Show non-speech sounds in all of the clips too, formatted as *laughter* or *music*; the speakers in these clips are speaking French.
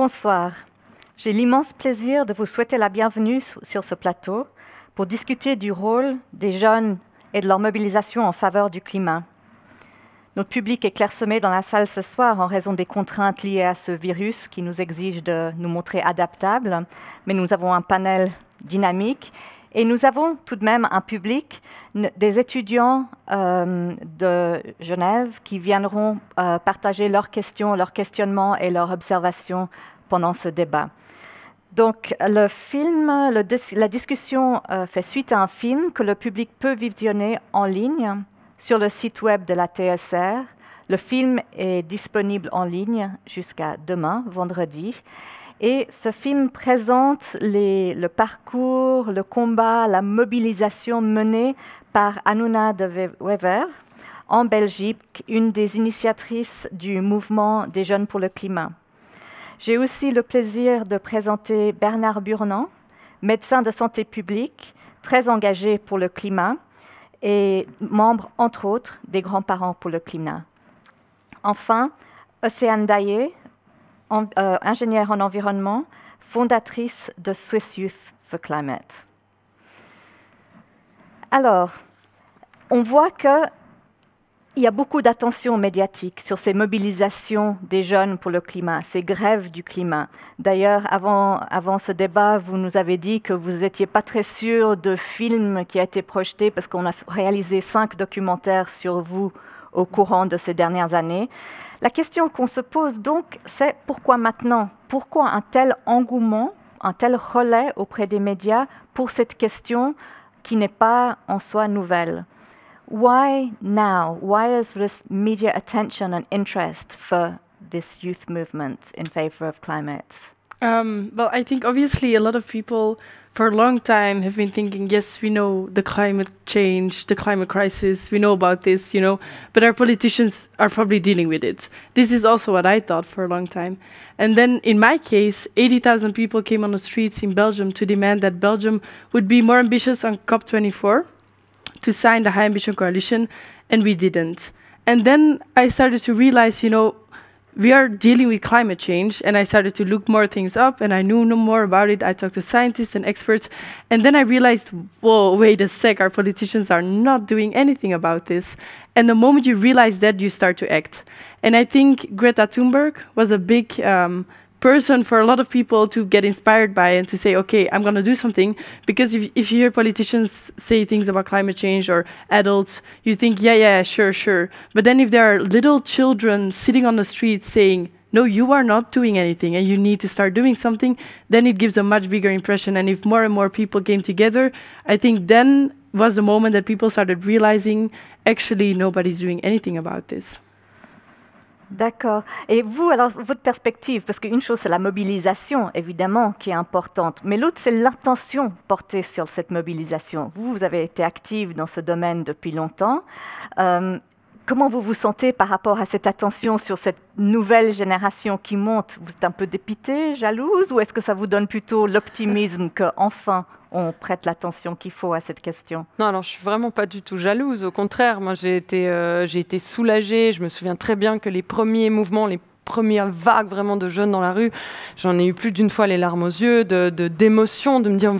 Bonsoir. J'ai l'immense plaisir de vous souhaiter la bienvenue sur ce plateau pour discuter du rôle des jeunes et de leur mobilisation en faveur du climat. Notre public est clairsemé dans la salle ce soir en raison des contraintes liées à ce virus qui nous exige de nous montrer adaptables, mais nous avons un panel dynamique et nous avons tout de même un public, des étudiants euh, de Genève qui viendront euh, partager leurs questions, leurs questionnements et leurs observations pendant ce débat. Donc le film, la discussion euh, fait suite à un film que le public peut visionner en ligne sur le site web de la TSR. Le film est disponible en ligne jusqu'à demain, vendredi. Et ce film présente le parcours, le combat, la mobilisation menée par Anuna de Wever en Belgique, une des initiatrices du mouvement des jeunes pour le climat. J'ai aussi le plaisir de présenter Bernard Burnand, médecin de santé publique, très engagé pour le climat et membre, entre autres, des grands-parents pour le climat. Enfin, Océane Daillé, euh, ingénieure en environnement, fondatrice de Swiss Youth for Climate. Alors, on voit qu'il y a beaucoup d'attention médiatique sur ces mobilisations des jeunes pour le climat, ces grèves du climat. D'ailleurs, avant, avant ce débat, vous nous avez dit que vous n'étiez pas très sûr de film qui a été projeté parce qu'on a réalisé cinq documentaires sur vous au courant de ces dernières années. La question qu'on se pose donc, c'est pourquoi maintenant Pourquoi un tel engouement, un tel relais auprès des médias pour cette question qui n'est pas en soi nouvelle Why now Why is this media attention and interest for this youth movement in favor of climate Um, well, I think obviously a lot of people for a long time have been thinking, yes, we know the climate change, the climate crisis, we know about this, you know, but our politicians are probably dealing with it. This is also what I thought for a long time. And then in my case, 80,000 people came on the streets in Belgium to demand that Belgium would be more ambitious on COP24 to sign the High Ambition Coalition, and we didn't. And then I started to realize, you know, we are dealing with climate change and i started to look more things up and i knew no more about it i talked to scientists and experts and then i realized whoa wait a sec our politicians are not doing anything about this and the moment you realize that you start to act and i think greta thunberg was a big um, person for a lot of people to get inspired by and to say, okay, I'm going to do something. Because if, if you hear politicians say things about climate change or adults, you think, yeah, yeah, sure, sure. But then if there are little children sitting on the street saying, no, you are not doing anything and you need to start doing something, then it gives a much bigger impression. And if more and more people came together, I think then was the moment that people started realizing actually nobody's doing anything about this. D'accord. Et vous, alors, votre perspective, parce qu'une chose, c'est la mobilisation, évidemment, qui est importante, mais l'autre, c'est l'intention portée sur cette mobilisation. Vous, vous avez été active dans ce domaine depuis longtemps. Euh, Comment vous vous sentez par rapport à cette attention sur cette nouvelle génération qui monte Vous êtes un peu dépité, jalouse, ou est-ce que ça vous donne plutôt l'optimisme *laughs* qu'enfin on prête l'attention qu'il faut à cette question Non, alors je suis vraiment pas du tout jalouse. Au contraire, moi j'ai été, euh, été soulagée. Je me souviens très bien que les premiers mouvements, les premières vagues vraiment de jeunes dans la rue, j'en ai eu plus d'une fois les larmes aux yeux, de d'émotion, de, me dire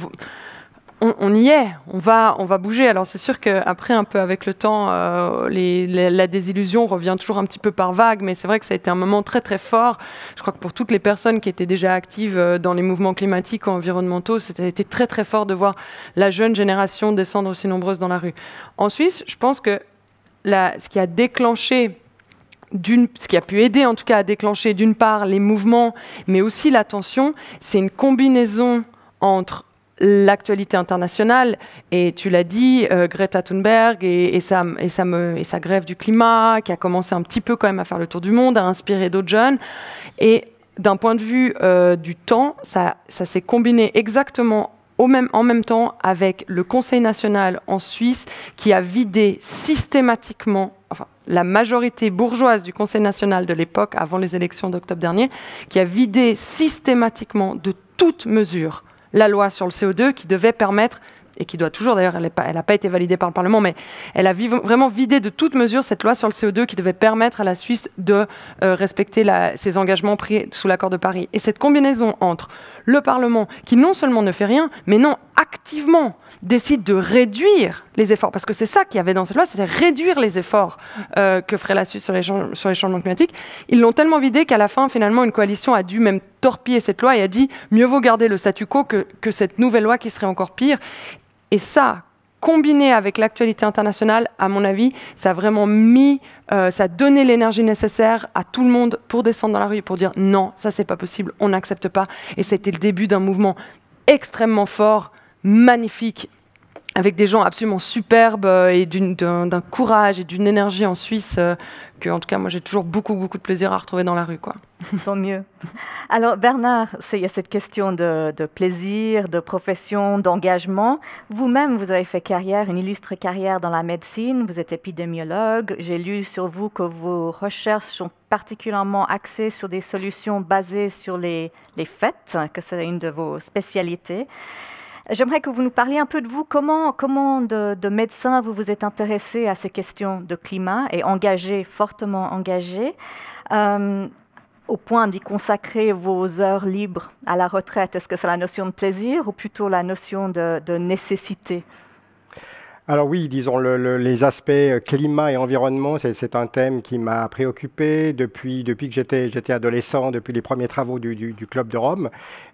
on, y est, on va, on va bouger. Alors c'est sûr qu'après, un peu avec le temps, euh, la désillusion revient toujours un petit peu par vague, mais c'est vrai que ça a été un moment très très fort. Je crois que pour toutes les personnes qui étaient déjà actives euh, dans les mouvements climatiques ou environnementaux, c'était très très fort de voir la jeune génération descendre aussi nombreuse dans la rue. En Suisse, je pense que ce qui a déclenché ce qui a pu aider en tout cas à déclencher d'une part les mouvements, mais aussi l'attention, c'est une combinaison entre l'actualité internationale, et tu l'as dit, euh, Greta Thunberg et, sa, grève du climat, qui a commencé un petit peu quand même à faire le tour du monde, à inspirer d'autres jeunes. Et d'un point de vue euh, du temps, ça, s'est combiné exactement en même temps avec le Conseil national en Suisse qui a vidé systématiquement, enfin la majorité bourgeoise du Conseil national de l'époque, avant les élections d'octobre dernier, qui a vidé systématiquement de toutes mesures la loi sur le CO2 qui devait permettre et qui doit toujours, d'ailleurs, elle n'a pas, été validée par le Parlement, mais elle a vraiment vidé de toute mesure cette loi sur le CO2 qui devait permettre à la Suisse de euh, respecter ses engagements pris sous l'accord de Paris. Et cette combinaison entre le Parlement, qui non seulement ne fait rien, mais non, activement décide de réduire les efforts, parce que c'est ça qu'il y avait dans cette loi, c'était réduire les efforts euh, que ferait la Suisse sur les, sur les changements climatiques. Ils l'ont tellement vidé qu'à la fin, finalement, une coalition a dû même torpiller cette loi et a dit mieux vaut garder le statu quo que, que cette nouvelle loi qui serait encore pire. Et ça, combiné avec l'actualité internationale, à mon avis, ça a vraiment mis, euh, ça a donné l'énergie nécessaire à tout le monde pour descendre dans la rue et pour dire non, ça c'est pas possible, on n'accepte pas. Et c'était le début d'un mouvement extrêmement fort, magnifique, avec des gens absolument superbes euh, et d'un courage et d'une énergie en Suisse euh, que, en tout cas, moi, j'ai toujours beaucoup, beaucoup de plaisir à retrouver dans la rue. Quoi. *laughs* Tant mieux. Alors, Bernard, il y a cette question de, de plaisir, de profession, d'engagement. Vous-même, vous avez fait carrière, une illustre carrière dans la médecine. Vous êtes épidémiologue. J'ai lu sur vous que vos recherches sont particulièrement axées sur des solutions basées sur les, les fêtes, que c'est une de vos spécialités. J'aimerais que vous nous parliez un peu de vous. Comment, comment de, médecin, vous vous êtes intéressé à ces questions de climat et engagé, fortement engagé, euh, au point d'y consacrer vos heures libres à la retraite Est-ce que c'est la notion de plaisir ou plutôt la notion de, nécessité alors oui, disons, les aspects euh, climat et environnement, c'est un thème qui m'a préoccupé depuis, depuis que j'étais adolescent, depuis les premiers travaux du, du Club de Rome.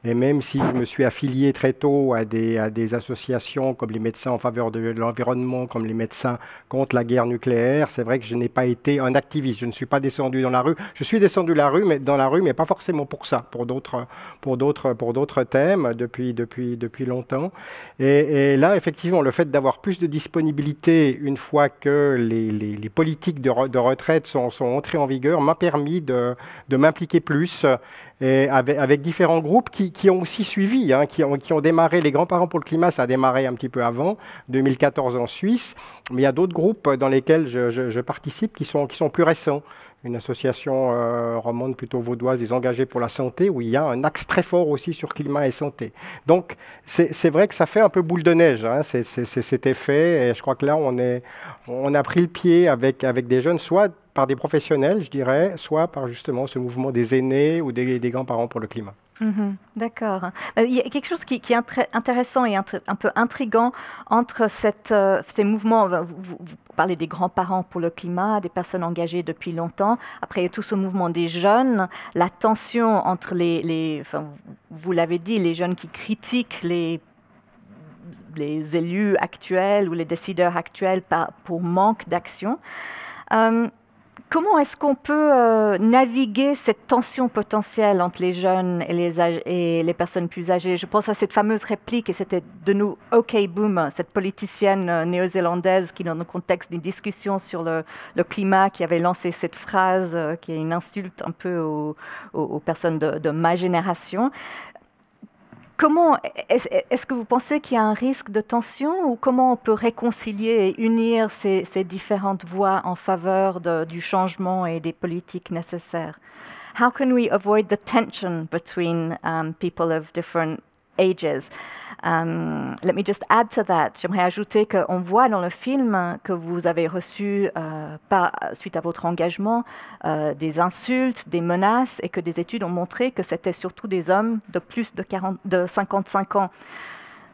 Et même si je me suis affilié très tôt à des, à des associations comme les médecins en faveur de l'environnement, comme les médecins contre la guerre nucléaire, c'est vrai que je n'ai pas été un activiste. Je ne suis pas descendu dans la rue. Je suis descendu la rue, mais dans la rue, mais pas forcément pour ça, pour d'autres, pour d'autres, pour d'autres thèmes depuis, depuis, depuis longtemps. Et, là, effectivement, le fait d'avoir plus de disponibilité une fois que les, politiques de, retraite sont, entrées en vigueur m'a permis de, de m'impliquer plus avec, différents groupes qui, ont aussi suivi, hein, qui, ont, démarré. Les grands-parents pour le climat, ça a démarré un petit peu avant, 2014 en Suisse, mais il y a d'autres groupes dans lesquels je, participe qui sont plus récents une association euh, romande plutôt vaudoise des engagés pour la santé, où il y a un axe très fort aussi sur climat et santé. Donc c'est vrai que ça fait un peu boule de neige, hein. cet effet, et je crois que là on, a pris le pied avec, des jeunes, soit par des professionnels, je dirais, soit par justement ce mouvement des aînés ou des grands-parents pour le climat. Mhm. D'accord. Euh, il y a quelque chose qui, est intéressant et un peu intrigant entre cette, euh, ces mouvements. Vous, parlez des grands-parents pour le climat, des personnes engagées depuis longtemps. Après, il y a tout ce mouvement des jeunes, la tension entre les, vous l'avez dit, les jeunes qui critiquent les les élus actuels ou les décideurs actuels pour manque d'action. Euh, Comment est-ce qu'on peut euh, naviguer cette tension potentielle entre les jeunes et les, personnes plus âgées Je pense à cette fameuse réplique, et c'était de nous OK Boom, cette politicienne euh, néo-zélandaise qui, dans le contexte d'une discussion sur le, climat, qui avait lancé cette phrase euh, qui est une insulte un peu aux, personnes de, ma génération. Comment est-ce que vous pensez qu'il y a un risque de tension ou comment on peut réconcilier et unir ces, différentes voies en faveur du changement et des politiques nécessaires? How can we avoid the tension between um, people of different ages? Um, let me just add to that. J'aimerais ajouter qu'on voit dans le film que vous avez reçu, euh, par, suite à votre engagement, euh, des insultes, des menaces, et que des études ont montré que c'était surtout des hommes de plus de, 40, de 55 ans.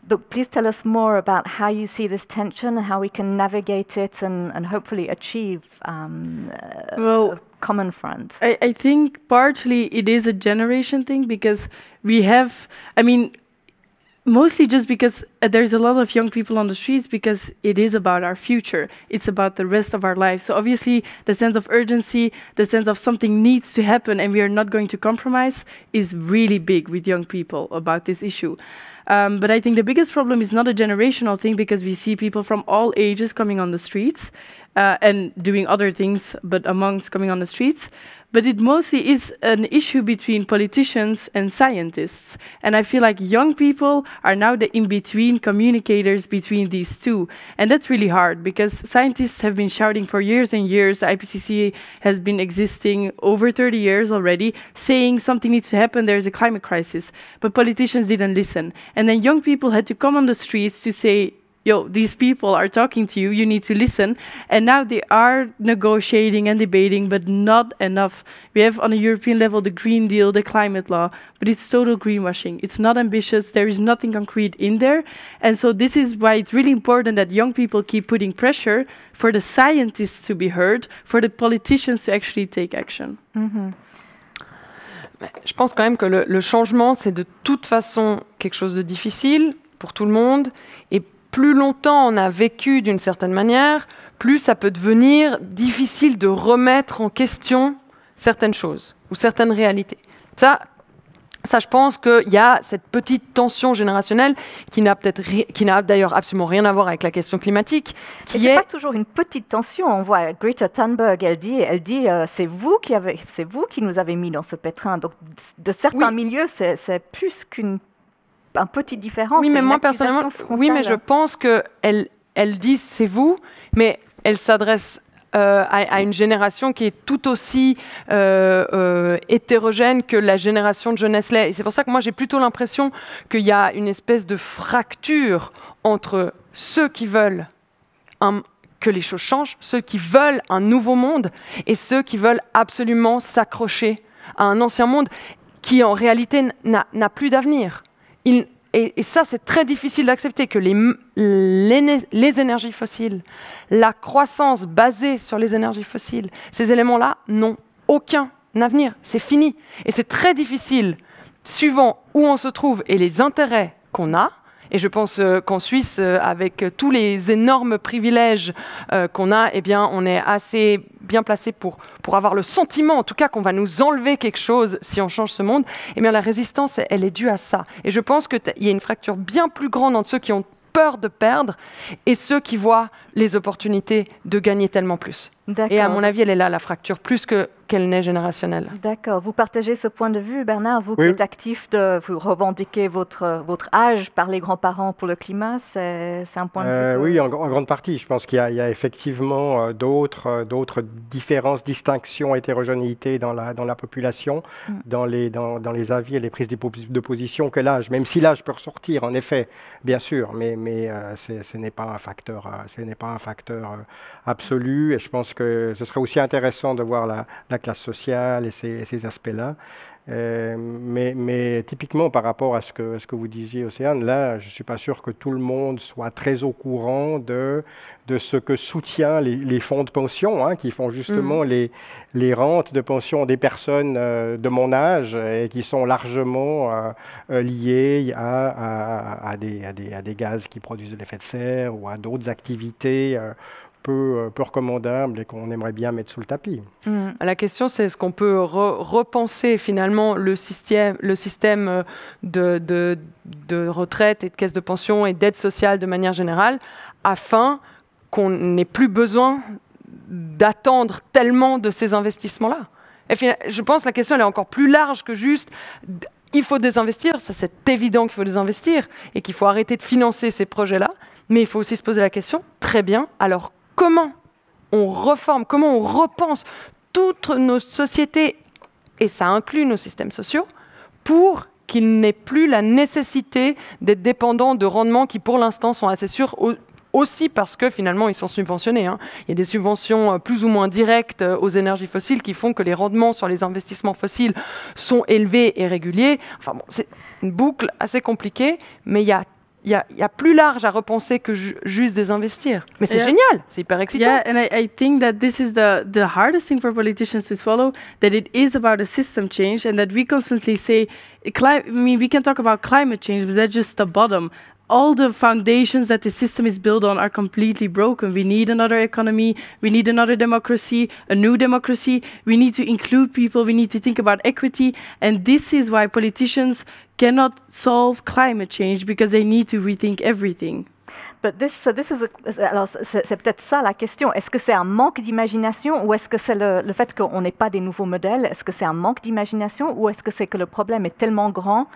Donc, please tell us more about how you see this tension and how we can navigate it and, and hopefully achieve um, well, a common front. I, I think partly it is a generation thing because we have, I mean, mostly just because uh, there's a lot of young people on the streets because it is about our future. It's about the rest of our lives. So obviously, the sense of urgency, the sense of something needs to happen and we are not going to compromise, is really big with young people about this issue. Um, but I think the biggest problem is not a generational thing because we see people from all ages coming on the streets uh, and doing other things, but amongst coming on the streets. But it mostly is an issue between politicians and scientists. And I feel like young people are now the in between communicators between these two. And that's really hard because scientists have been shouting for years and years. The IPCC has been existing over 30 years already, saying something needs to happen, there's a climate crisis. But politicians didn't listen. And then young people had to come on the streets to say, yo, these people are talking to you, you need to listen. And now they are negotiating and debating, but not enough. We have on a European level the Green Deal, the climate law, but it's total greenwashing. It's not ambitious, there is nothing concrete in there. And so this is why it's really important that young people keep putting pressure for the scientists to be heard, for the politicians to actually take action. Mm -hmm. Je pense quand même que le, le changement, c'est de toute façon quelque chose de difficile pour tout le monde. Et plus longtemps on a vécu d'une certaine manière, plus ça peut devenir difficile de remettre en question certaines choses ou certaines réalités. Ça, ça je pense qu'il y a cette petite tension générationnelle qui n'a d'ailleurs absolument rien à voir avec la question climatique. Qui est... pas toujours une petite tension. On voit Greta Thunberg, elle dit, elle dit, euh, c'est vous qui vous qui nous avez mis dans ce pétrin. Donc de certains milieux, c'est plus qu'une un petit différence. Oui, mais moi personnellement, oui, mais je pense que elle, dit c'est vous, mais elle s'adresse euh, à, une génération qui est tout aussi euh, euh, hétérogène que la génération de jeunesse l'est. c'est pour ça que moi j'ai plutôt l'impression qu'il y a une espèce de fracture entre ceux qui veulent que les choses changent, ceux qui veulent un nouveau monde et ceux qui veulent absolument s'accrocher à un ancien monde qui en réalité n'a plus d'avenir et, ça, c'est très difficile d'accepter que les, les, énergies fossiles, la croissance basée sur les énergies fossiles, ces éléments-là n'ont aucun avenir. C'est fini. Et c'est très difficile, suivant où on se trouve et les intérêts qu'on a, et je pense euh, qu'en Suisse, euh, avec tous les énormes privilèges euh, qu'on a, eh bien, on est assez bien placé pour, avoir le sentiment, en tout cas, qu'on va nous enlever quelque chose si on change ce monde. Eh bien, la résistance, elle est due à ça. Et je pense qu'il y a une fracture bien plus grande entre ceux qui ont peur de perdre et ceux qui voient les opportunités de gagner tellement plus. Et à mon avis, elle est là, la fracture, plus que qu'elle n'est générationnelle. D'accord. Vous partagez ce point de vue, Bernard, vous qui êtes actif, de, vous revendiquez votre, votre âge par les grands-parents pour le climat, c'est un point de vue euh, Oui, en, grande partie. Je pense qu'il y, a effectivement euh, euh, d'autres différences, distinctions, hétérogénéités dans la, dans la population, hmm. dans, les, dans, dans, les avis et les prises de position que l'âge, même si l'âge peut ressortir, en effet, bien sûr, mais, mais ce n'est pas un facteur, pas un facteur absolu. Et je pense que ce serait aussi intéressant de voir la, classe sociale et ces, aspects-là. Euh, mais, typiquement par rapport à ce que, vous disiez, Océane, là, je ne suis pas sûr que tout le monde soit très au courant de, ce que soutient les, fonds de pension, hein, qui font justement mm. les, rentes de pension des personnes euh, de mon âge et qui sont largement euh, liées à, des, à, des, gaz qui produisent de l'effet de serre ou à d'autres activités peu, euh, peu recommandable et qu'on aimerait bien mettre sous le tapis. Mm. La question, c'est est-ce qu'on peut repenser finalement le système, le système euh, de, retraite et de caisse de pension et d'aide sociale de manière générale afin qu'on n'ait plus besoin d'attendre tellement de ces investissements-là je pense que la question est encore plus large que juste il faut désinvestir, ça c'est évident qu'il faut désinvestir et qu'il faut arrêter de financer ces projets-là, mais il faut aussi se poser la question, très bien, alors comment on reforme, comment on repense toutes nos sociétés, et ça inclut nos systèmes sociaux, pour qu'il n'ait plus la nécessité d'être dépendant de rendements qui, pour l'instant, sont assez sûrs aussi parce que finalement ils sont subventionnés. Hein. Il y a des subventions euh, plus ou moins directes euh, aux énergies fossiles qui font que les rendements sur les investissements fossiles sont élevés et réguliers. Enfin c'est une boucle assez compliquée, mais il y a il y, y, a plus large à repenser que ju juste désinvestir. Mais c'est yeah. génial, c'est hyper excitant. Yeah, and I, I think that this is the, the hardest thing for politicians to swallow, that it is about a system change and that we constantly say, I mean, we can talk about climate change, but that's just the bottom. All the foundations that the system is built on are completely broken. We need another economy. We need another democracy, a new democracy. We need to include people. We need to think about equity. And this is why politicians cannot solve climate change because they need to rethink everything. But this, so this is a, alors c'est peut-être ça la question. Est-ce que c'est un manque d'imagination ou est-ce que c'est le, le, fait qu'on n'ait pas des nouveaux modèles Est-ce que c'est un manque d'imagination ou est-ce que c'est que le problème est tellement grand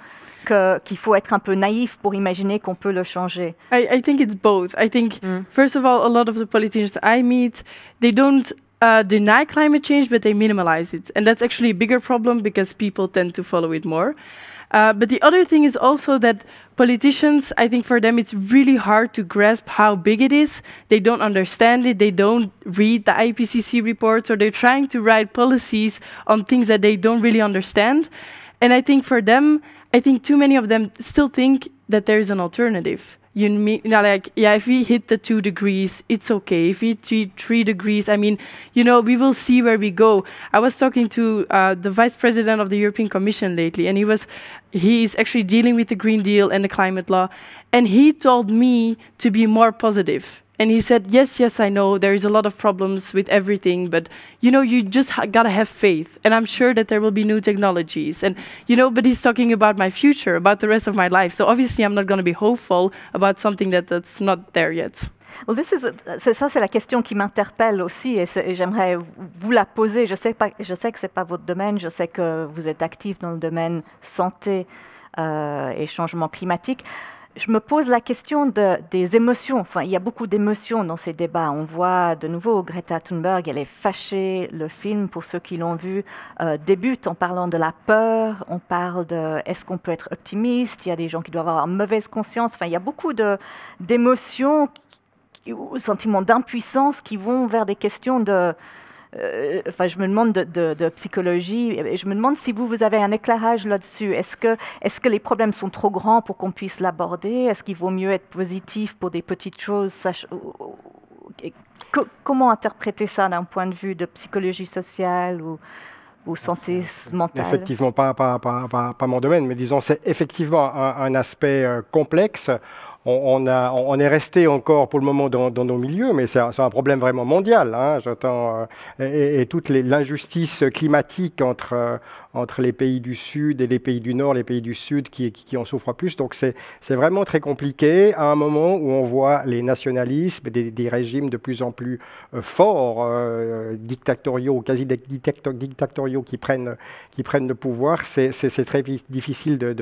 qu'il qu faut être un peu naïf pour imaginer qu'on peut le changer I, I, think it's both. I think mm. first of all, a lot of the politicians I meet, they don't uh, deny climate change, but they minimize it, and that's actually a bigger problem because people tend to follow it more. Uh, but the other thing is also that politicians, I think for them it's really hard to grasp how big it is. They don't understand it. They don't read the IPCC reports or they're trying to write policies on things that they don't really understand. And I think for them, I think too many of them still think that there is an alternative you mean you know like yeah if we hit the two degrees it's okay if we hit three degrees i mean you know we will see where we go i was talking to uh, the vice president of the european commission lately and he was he is actually dealing with the green deal and the climate law and he told me to be more positive and he said, Yes, yes, I know there is a lot of problems with everything, but you know, you just gotta have faith. And I'm sure that there will be new technologies. And you know, but he's talking about my future, about the rest of my life. So obviously, I'm not gonna be hopeful about something that, that's not there yet. Well, this is a, ça, c'est la question qui m'interpelle aussi et, et j'aimerais vous la poser. Je sais, pas, je sais que ce n'est pas votre domaine, je sais que vous êtes actif dans le domaine santé euh, et changement climatique. je me pose la question des émotions. Enfin, il y a beaucoup d'émotions dans ces débats. On voit de nouveau Greta Thunberg, elle est fâchée. Le film, pour ceux qui l'ont vu, euh, débute en parlant de la peur. On parle de est-ce qu'on peut être optimiste Il y a des gens qui doivent avoir mauvaise conscience. Enfin, il y a beaucoup d'émotions, ou sentiments d'impuissance qui vont vers des questions de, euh, enfin, je me demande de, de, de, psychologie, je me demande si vous, vous avez un éclairage là-dessus. Est-ce que, que les problèmes sont trop grands pour qu'on puisse l'aborder Est-ce qu'il vaut mieux être positif pour des petites choses Comment interpréter ça d'un point de vue de psychologie sociale ou ou santé euh, mentale Effectivement, pas, pas, mon domaine, mais disons, c'est effectivement un, aspect euh, complexe on, est resté encore pour le moment dans, nos milieux, mais c'est un, problème vraiment mondial. Hein. j'entends, euh, et, toute l'injustice climatique entre, euh, entre les pays du Sud et les pays du Nord, les pays du Sud qui, en souffrent plus. Donc c'est vraiment très compliqué à un moment où on voit les nationalismes, des, régimes de plus en plus euh, forts, dictatoriaux, quasi dictatoriaux qui prennent, qui prennent le pouvoir. C'est très difficile de,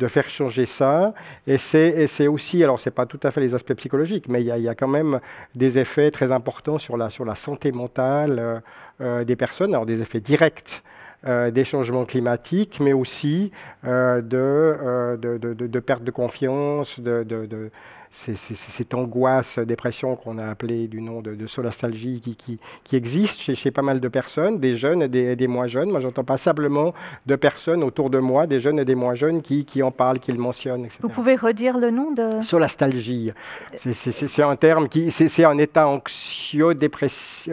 de, faire changer ça. Et c'est aussi alors alors c'est pas tout à fait les aspects psychologiques, mais il y, a quand même des effets très importants sur la, sur la santé mentale euh, euh, des personnes, alors des effets directs. Euh, des changements climatiques, mais aussi de, de, de, perte de confiance, de, cette angoisse, dépression qu'on a appelée du nom de, solastalgie qui, qui, existe chez, chez, pas mal de personnes, des jeunes et des, des moins jeunes. Moi, j'entends passablement de personnes autour de moi, des jeunes et des moins jeunes, qui, qui en parlent, qui le mentionnent, etc. Vous pouvez redire le nom de... Solastalgie. C'est un terme qui... C'est un état anxio-dépressif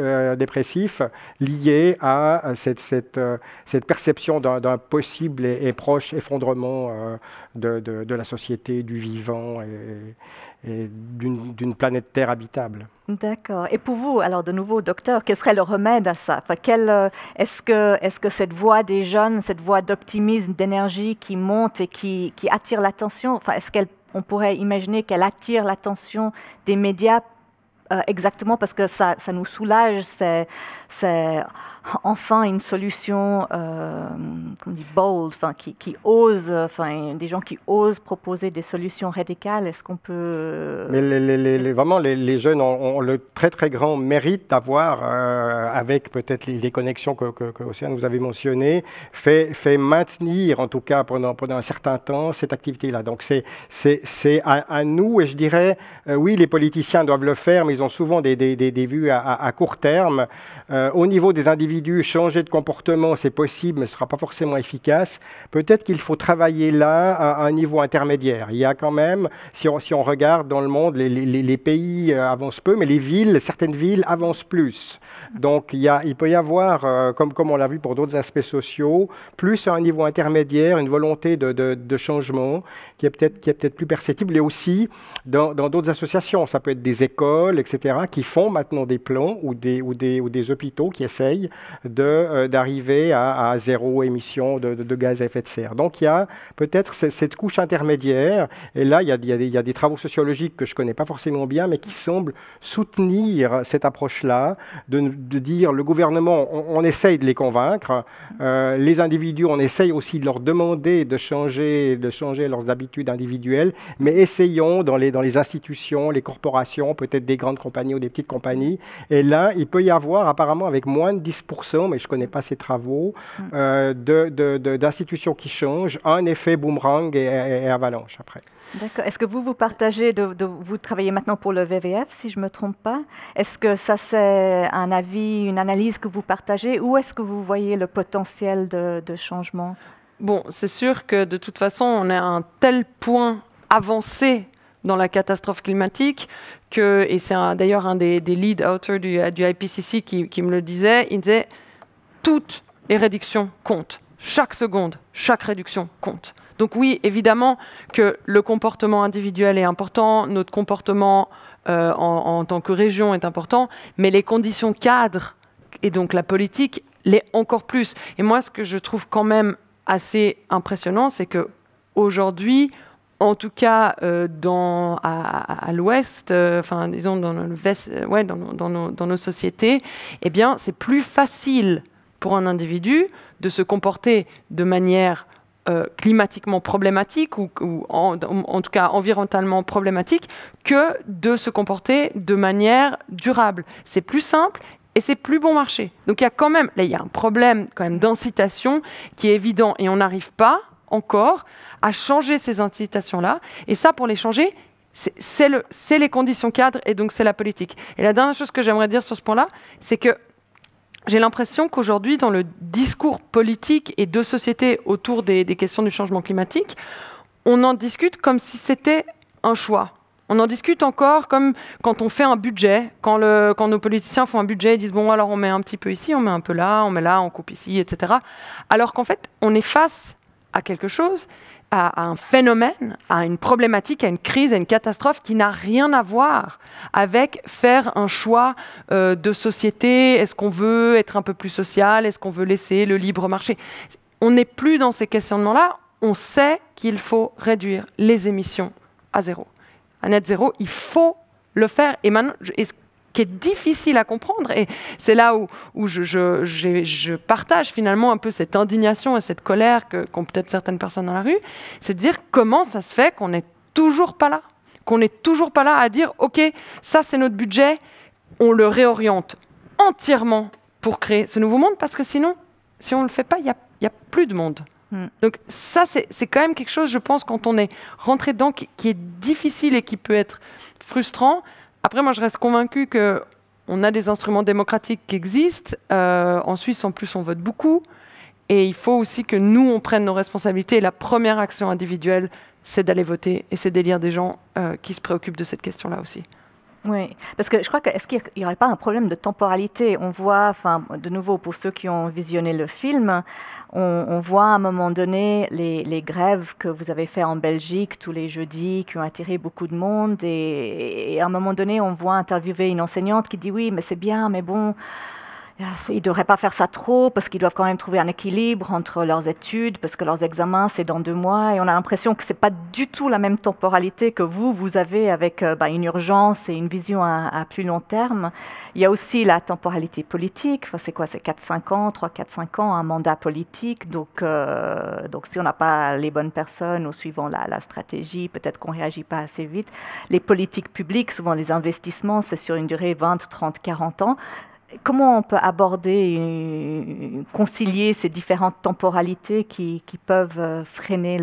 euh, lié à euh, cette, cette, euh, cette perception d'un possible et, proche effondrement de, de, la société, du vivant. et d'une planète Terre habitable. D'accord. Et pour vous, alors de nouveau, docteur, quel serait le remède à ça enfin, euh, Est-ce que, est que, cette voix des jeunes, cette voix d'optimisme, d'énergie qui monte et qui, attire l'attention, enfin, est-ce qu'on pourrait imaginer qu'elle attire l'attention des médias euh, exactement parce que ça, ça nous soulage, c'est enfin une solution, euh, comme dit, bold, enfin, qui, ose, enfin, des gens qui osent proposer des solutions radicales. Est-ce qu'on peut. Euh, mais vraiment, les, jeunes ont, le très très grand mérite d'avoir, euh, avec peut-être les, connexions que, que, Océane vous avez mentionnées, fait, fait maintenir, en tout cas pendant, pendant un certain temps, cette activité-là. Donc c'est, c'est, à, nous, et je dirais, oui, les politiciens doivent le faire, mais ils ont souvent des, des, vues à, court terme. au niveau des individus, changer de comportement, c'est possible, mais ce ne sera pas forcément efficace. Peut-être qu'il faut travailler là à un niveau intermédiaire. Il y a quand même, si on, si on regarde dans le monde, les, les, les, pays euh, avancent peu, mais les villes, certaines villes avancent plus. Donc il, y a, il peut y avoir, euh, comme, comme on l'a vu pour d'autres aspects sociaux, plus à un niveau intermédiaire, une volonté de, de, changement qui est peut-être peut plus perceptible. Et aussi dans d'autres associations, ça peut être des écoles, etc., qui font maintenant des plans ou des, ou des, ou des hôpitaux qui essayent euh, d'arriver à, zéro émission de, de, gaz à effet de serre. Donc il y a peut-être cette couche intermédiaire, et là il y, a, il, y a des, travaux sociologiques que je ne connais pas forcément bien, mais qui semblent soutenir cette approche-là, de, de, dire le gouvernement, on, essaye de les convaincre, euh, les individus, on essaye aussi de leur demander de changer, de changer leurs habitudes individuelles, mais essayons dans les, dans les institutions, les corporations, peut-être des grandes compagnies ou des petites compagnies, et là il peut y avoir apparemment avec moins de 10% mais je ne connais pas ces travaux, mm. euh, d'institutions qui changent, un effet boomerang et, avalanche après. D'accord. Est-ce que vous, vous partagez, de, vous travaillez maintenant pour le VVF, si je ne me trompe pas. Est-ce que ça, c'est un avis, une analyse que vous partagez ou est-ce que vous voyez le potentiel de, de changement Bon, c'est sûr que de toute façon, on est à un tel point avancé dans la catastrophe climatique, que, et c'est d'ailleurs un des, lead authors du, IPCC qui, me le disait, il disait toutes les réductions comptent, chaque seconde, chaque réduction compte. Donc oui, évidemment que le comportement individuel est important, notre comportement euh, en, tant que région est important, mais les conditions cadres et donc la politique l'est encore plus. Et moi, ce que je trouve quand même assez impressionnant, c'est que aujourd'hui, en tout cas euh, dans, à, l'ouest, euh, enfin disons euh, dans, nos, sociétés, eh bien c'est plus facile pour un individu de se comporter de manière climatiquement problématique ou, en, en, tout cas environnementalement problématique que de se comporter de manière durable. C'est plus simple et c'est plus bon marché. Donc il y a quand même, là il y a un problème quand même d'incitation qui est évident et on n'arrive pas encore à changer ces incitations-là. Et ça, pour les changer, c'est le, les conditions cadres et donc c'est la politique. Et la dernière chose que j'aimerais dire sur ce point-là, c'est que j'ai l'impression qu'aujourd'hui, dans le discours politique et de société autour des, questions du changement climatique, on en discute comme si c'était un choix. On en discute encore comme quand on fait un budget, quand, le, quand, nos politiciens font un budget, ils disent bon alors on met un petit peu ici, on met un peu là, on met là, on coupe ici, etc. Alors qu'en fait on est face à quelque chose, à, un phénomène, à une problématique, à une crise, à une catastrophe qui n'a rien à voir avec faire un choix euh, de société. Est-ce qu'on veut être un peu plus social Est-ce qu'on veut laisser le libre marché On n'est plus dans ces questionnements-là. On sait qu'il faut réduire les émissions à zéro. À net zéro, il faut le faire. Et maintenant, qui est difficile à comprendre. Et c'est là où, je, partage finalement un peu cette indignation et cette colère qu'ont peut-être certaines personnes dans la rue. C'est de dire comment ça se fait qu'on n'est toujours pas là Qu'on n'est toujours pas là à dire, OK, ça c'est notre budget, on le réoriente entièrement pour créer ce nouveau monde, parce que sinon, si on ne le fait pas, il n'y a, plus de monde. Hmm. Donc ça, c'est quand même quelque chose, je pense, quand on est rentré dedans, qui est difficile et qui peut être frustrant, après, moi, je reste convaincu qu'on a des instruments démocratiques qui existent. Euh, en Suisse, en plus, on vote beaucoup. Et il faut aussi que nous, on prenne nos responsabilités. la première action individuelle, c'est d'aller voter et c'est d'élire des gens euh, qui se préoccupent de cette question-là aussi. Oui, parce que je crois que est-ce qu'il n'y aurait pas un problème de temporalité On voit, enfin, de nouveau, pour ceux qui ont visionné le film, on, voit à un moment donné les, grèves que vous avez fait en Belgique tous les jeudis, qui ont attiré beaucoup de monde, et à un moment donné, on voit interviewer une enseignante qui dit oui, mais c'est bien, mais bon, ah, ils ne devraient pas faire ça trop parce qu'ils doivent quand même trouver un équilibre entre leurs études, parce que leurs examens, c'est dans deux mois. Et on a l'impression que ce n'est pas du tout la même temporalité que vous, vous avez avec euh, bah, une urgence et une vision à, plus long terme. Il y a aussi la temporalité politique. Enfin, c'est quoi C'est 4-5 ans, 3-4-5 ans, un mandat politique. Donc, euh, donc si on n'a pas les bonnes personnes ou suivant la, stratégie, peut-être qu'on réagit pas assez vite. Les politiques publiques, souvent les investissements, c'est sur une durée 20, 30, 40 ans. Comment on peut aborder, concilier ces différentes temporalités qui, peuvent euh, freiner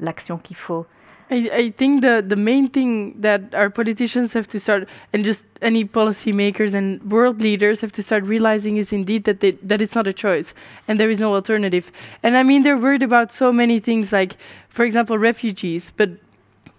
l'action qu'il faut I, I think the, the main thing that our politicians have to start, and just any policymakers and world leaders have to start realizing is indeed that, they, that it's not a choice and there is no alternative. And I mean, they're worried about so many things, like, for example, refugees, but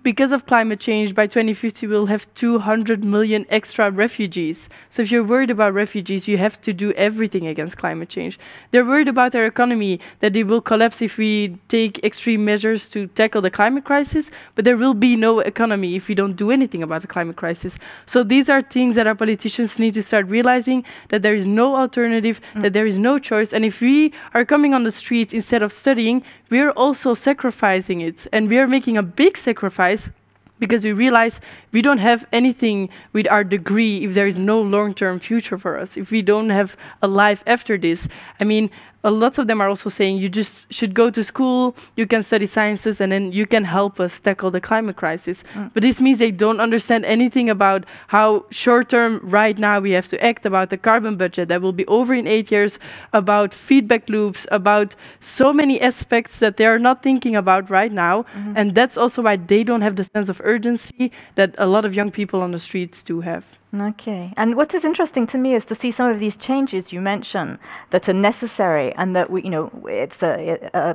because of climate change, by 2050, we'll have 200 million extra refugees. So if you're worried about refugees, you have to do everything against climate change. They're worried about their economy, that it will collapse if we take extreme measures to tackle the climate crisis, but there will be no economy if we don't do anything about the climate crisis. So these are things that our politicians need to start realizing that there is no alternative, mm. that there is no choice. And if we are coming on the streets instead of studying, we are also sacrificing it. And we are making a big sacrifice because we realize we don't have anything with our degree if there is no long term future for us, if we don't have a life after this. I mean, a lot of them are also saying you just should go to school, you can study sciences, and then you can help us tackle the climate crisis. Mm. But this means they don't understand anything about how short term, right now, we have to act about the carbon budget that will be over in eight years, about feedback loops, about so many aspects that they are not thinking about right now. Mm-hmm. And that's also why they don't have the sense of urgency that a lot of young people on the streets do have. Okay. And what is interesting to me is to see some of these changes you mention that are necessary and that we, you know, it's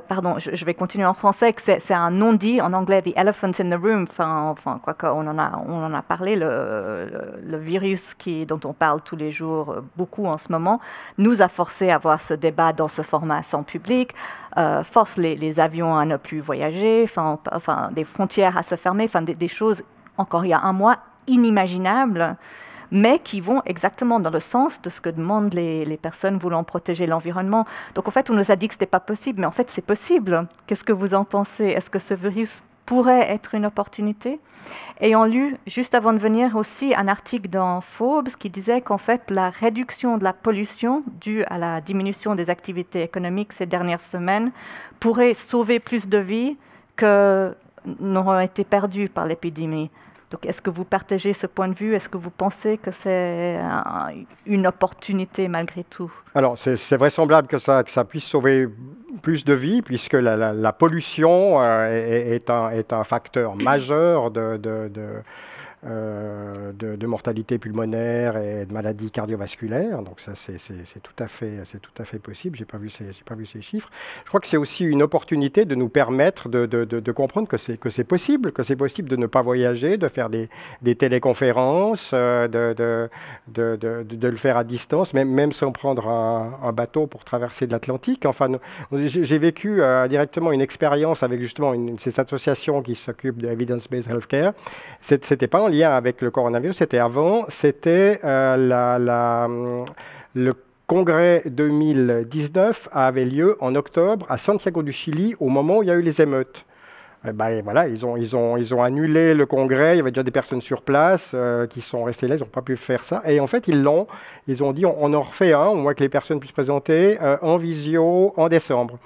pardon, je, vais continuer en français, que c'est un non-dit en anglais, the elephant in the room. Enfin, enfin quoi qu'on en a, on en a parlé, le, virus qui, dont on parle tous les jours euh, beaucoup en ce moment, nous a forcé à avoir ce débat dans ce format sans public, euh, force les, avions à ne plus voyager, enfin, enfin, des frontières à se fermer, enfin, des, des choses, encore il y a un mois, inimaginables mais qui vont exactement dans le sens de ce que demandent les, personnes voulant protéger l'environnement. Donc en fait, on nous a dit que ce n'était pas possible, mais en fait, c'est possible. Qu'est-ce que vous en pensez Est-ce que ce virus pourrait être une opportunité. Et Ayant lu, juste avant de venir, aussi un article dans Forbes qui disait qu'en fait, la réduction de la pollution due à la diminution des activités économiques ces dernières semaines pourrait sauver plus de vies que n'auront été perdues par l'épidémie. Donc, est-ce que vous partagez ce point de vue Est-ce que vous pensez que c'est une opportunité malgré tout Alors, c'est vraisemblable que ça, que ça, puisse sauver plus de vies, puisque la, pollution euh, est, un, facteur majeur de euh, de, mortalité pulmonaire et de maladies cardiovasculaires. Donc ça, c'est tout, à fait, tout à fait possible. Je n'ai pas, vu ces, pas vu ces chiffres. Je crois que c'est aussi une opportunité de nous permettre de, de, comprendre que c'est possible, que c'est possible de ne pas voyager, de faire des, téléconférences, euh, de, de, le faire à distance, même, même sans prendre un, bateau pour traverser de l'Atlantique. Enfin, j'ai vécu euh, directement une expérience avec justement une, cette association qui s'occupe de Evidence-Based Healthcare. C'était pas lien avec le coronavirus, c'était avant, c'était euh, hum, le congrès 2019 avait lieu en octobre à Santiago du Chili au moment où il y a eu les émeutes. Eh ben, voilà, ils ont, ils, ont, ils ont annulé le congrès, il y avait déjà des personnes sur place euh, qui sont restées là, ils n'ont pas pu faire ça. Et en fait, ils l'ont, ils ont dit on, en refait un, au moins que les personnes puissent présenter euh, en visio en décembre.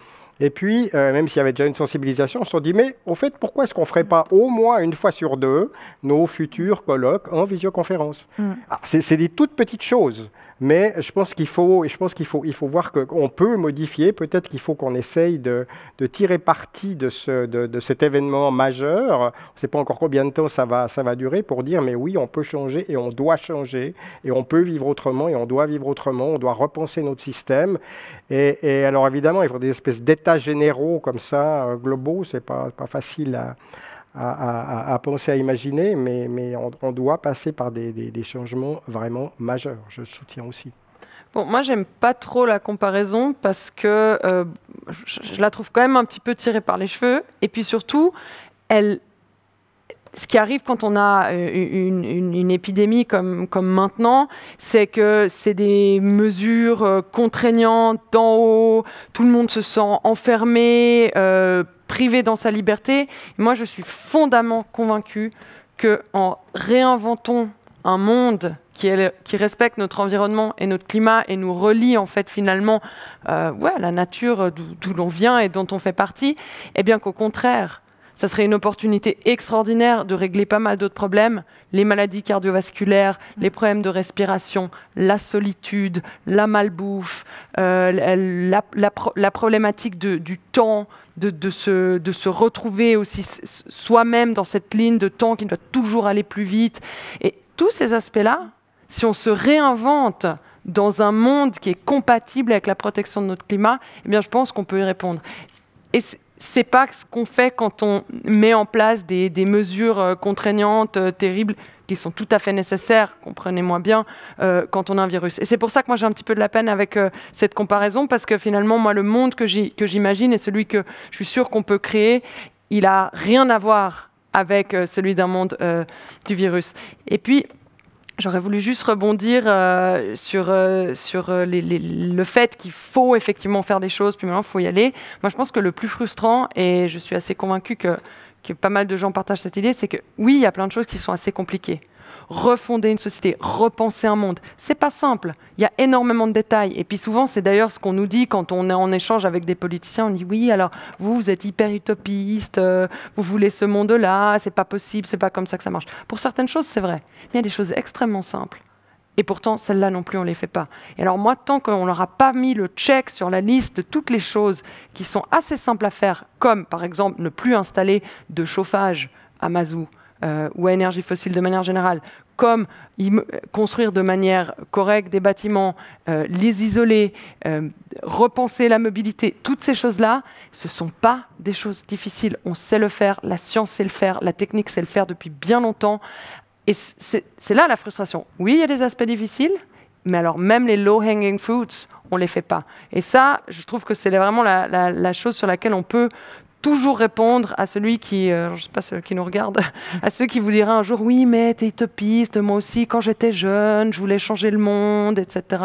Et puis, euh, même s'il y avait déjà une sensibilisation, on se dit, mais au fait, pourquoi est-ce qu'on ne ferait pas au moins une fois sur deux nos futurs colloques en visioconférence mm. ah, C'est des toutes petites choses. Mais je pense qu'il faut, je pense qu'il faut, il faut voir qu'on peut modifier. Peut-être qu'il faut qu'on essaye de, tirer parti de, ce, de, cet événement majeur. On ne sait pas encore combien de temps ça va, ça va durer pour dire, mais oui, on peut changer et on doit changer et on peut vivre autrement et on doit vivre autrement. On doit repenser notre système. Et, alors évidemment, il faut des espèces d'états généraux comme ça, euh, globaux. C'est pas, pas facile à à, penser, à imaginer, mais, mais on, doit passer par des, des, changements vraiment majeurs. Je soutiens aussi. Bon, moi, j'aime pas trop la comparaison parce que euh, je, la trouve quand même un petit peu tirée par les cheveux. Et puis surtout, elle, ce qui arrive quand on a euh, une, épidémie comme, comme maintenant, c'est que c'est des mesures euh, contraignantes d'en haut, tout le monde se sent enfermé, euh, privé dans sa liberté. Moi, je suis fondamentalement convaincue qu'en réinventant un monde qui, respecte notre environnement et notre climat et nous relie en fait finalement ouais, la nature d'où l'on vient et dont on fait partie, eh bien qu'au contraire, ça serait une opportunité extraordinaire de régler pas mal d'autres problèmes, les maladies cardiovasculaires, les problèmes de respiration, la solitude, la malbouffe, euh, la, problématique du temps, de, se, de, se, retrouver aussi soi-même dans cette ligne de temps qui doit toujours aller plus vite. Et tous ces aspects-là, si on se réinvente dans un monde qui est compatible avec la protection de notre climat, eh bien, je pense qu'on peut y répondre. Et c'est pas ce qu'on fait quand on met en place des, mesures euh, contraignantes, euh, terribles, qui sont tout à fait nécessaires, comprenez-moi bien, euh, quand on a un virus. Et c'est pour ça que moi j'ai un petit peu de la peine avec cette comparaison, parce que finalement, moi, le monde que j'imagine et celui que je suis sûre qu'on peut créer, il a rien à voir avec celui d'un monde du virus. Et puis, J'aurais voulu juste rebondir euh, sur, euh, sur euh, le fait qu'il faut effectivement faire des choses, puis maintenant il faut y aller. Moi, je pense que le plus frustrant, et je suis assez convaincu que, que pas mal de gens partagent cette idée, c'est que oui, il y a plein de choses qui sont assez compliquées refonder une société, repenser un monde. C'est pas simple. Il y a énormément de détails. Et puis souvent, c'est d'ailleurs ce qu'on nous dit quand on est en échange avec des politiciens. On dit oui, alors vous, vous êtes hyper utopiste, euh, vous voulez ce monde-là, c'est pas possible, c'est pas comme ça que ça marche. Pour certaines choses, c'est vrai. Mais il y a des choses extrêmement simples. Et pourtant, celles-là non plus, on ne les fait pas. Et alors moi, tant qu'on n'aura pas mis le check sur la liste de toutes les choses qui sont assez simples à faire, comme par exemple ne plus installer de chauffage à Mazou, euh, ou à énergie fossile de manière générale, comme construire de manière correcte des bâtiments, euh, les isoler, euh, repenser la mobilité, toutes ces choses-là, ce ne sont pas des choses difficiles. On sait le faire, la science sait le faire, la technique sait le faire depuis bien longtemps. Et c'est là la frustration. Oui, il y a des aspects difficiles, mais alors même les low-hanging fruits, on ne les fait pas. Et ça, je trouve que c'est vraiment la, la, chose sur laquelle on peut toujours répondre à celui qui, je euh, je sais pas, ceux qui nous regarde, *laughs* à ceux qui vous dira un jour oui, mais t'es utopiste, moi aussi, quand j'étais jeune, je voulais changer le monde, etc.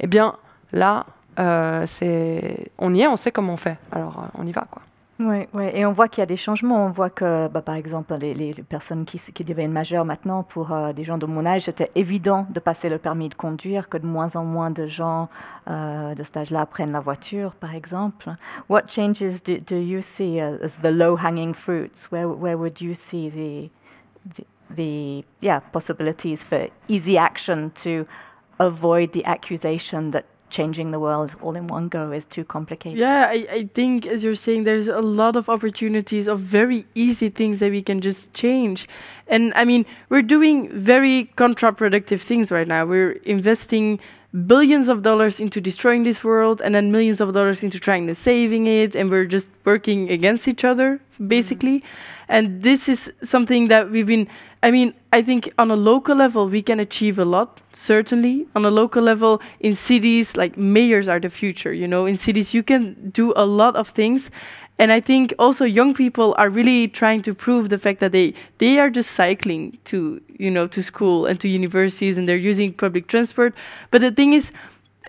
Eh bien, là, euh, c'est, on y est, on sait comment on fait. Alors, euh, on y va, quoi. Oui, oui, et on voit qu'il y a des changements. On voit que, bah, par exemple, les, personnes qui, qui, deviennent majeures maintenant, pour euh, des gens de mon âge, c'était évident de passer le permis de conduire, que de moins en moins de gens euh, de cet âge-là prennent la voiture, par exemple. What changes do, you see as the low-hanging fruits? Where, where would you see the, the, the yeah, possibilities for easy action to avoid the accusation that changing the world all in one go is too complicated. Yeah, I, I think, as you're saying, there's a lot of opportunities of very easy things that we can just change. And I mean, we're doing very contraproductive things right now. We're investing billions of dollars into destroying this world and then millions of dollars into trying to saving it and we're just working against each other basically mm-hmm. and this is something that we've been i mean i think on a local level we can achieve a lot certainly on a local level in cities like mayors are the future you know in cities you can do a lot of things and I think also young people are really trying to prove the fact that they, they are just cycling to, you know, to school and to universities and they're using public transport. But the thing is,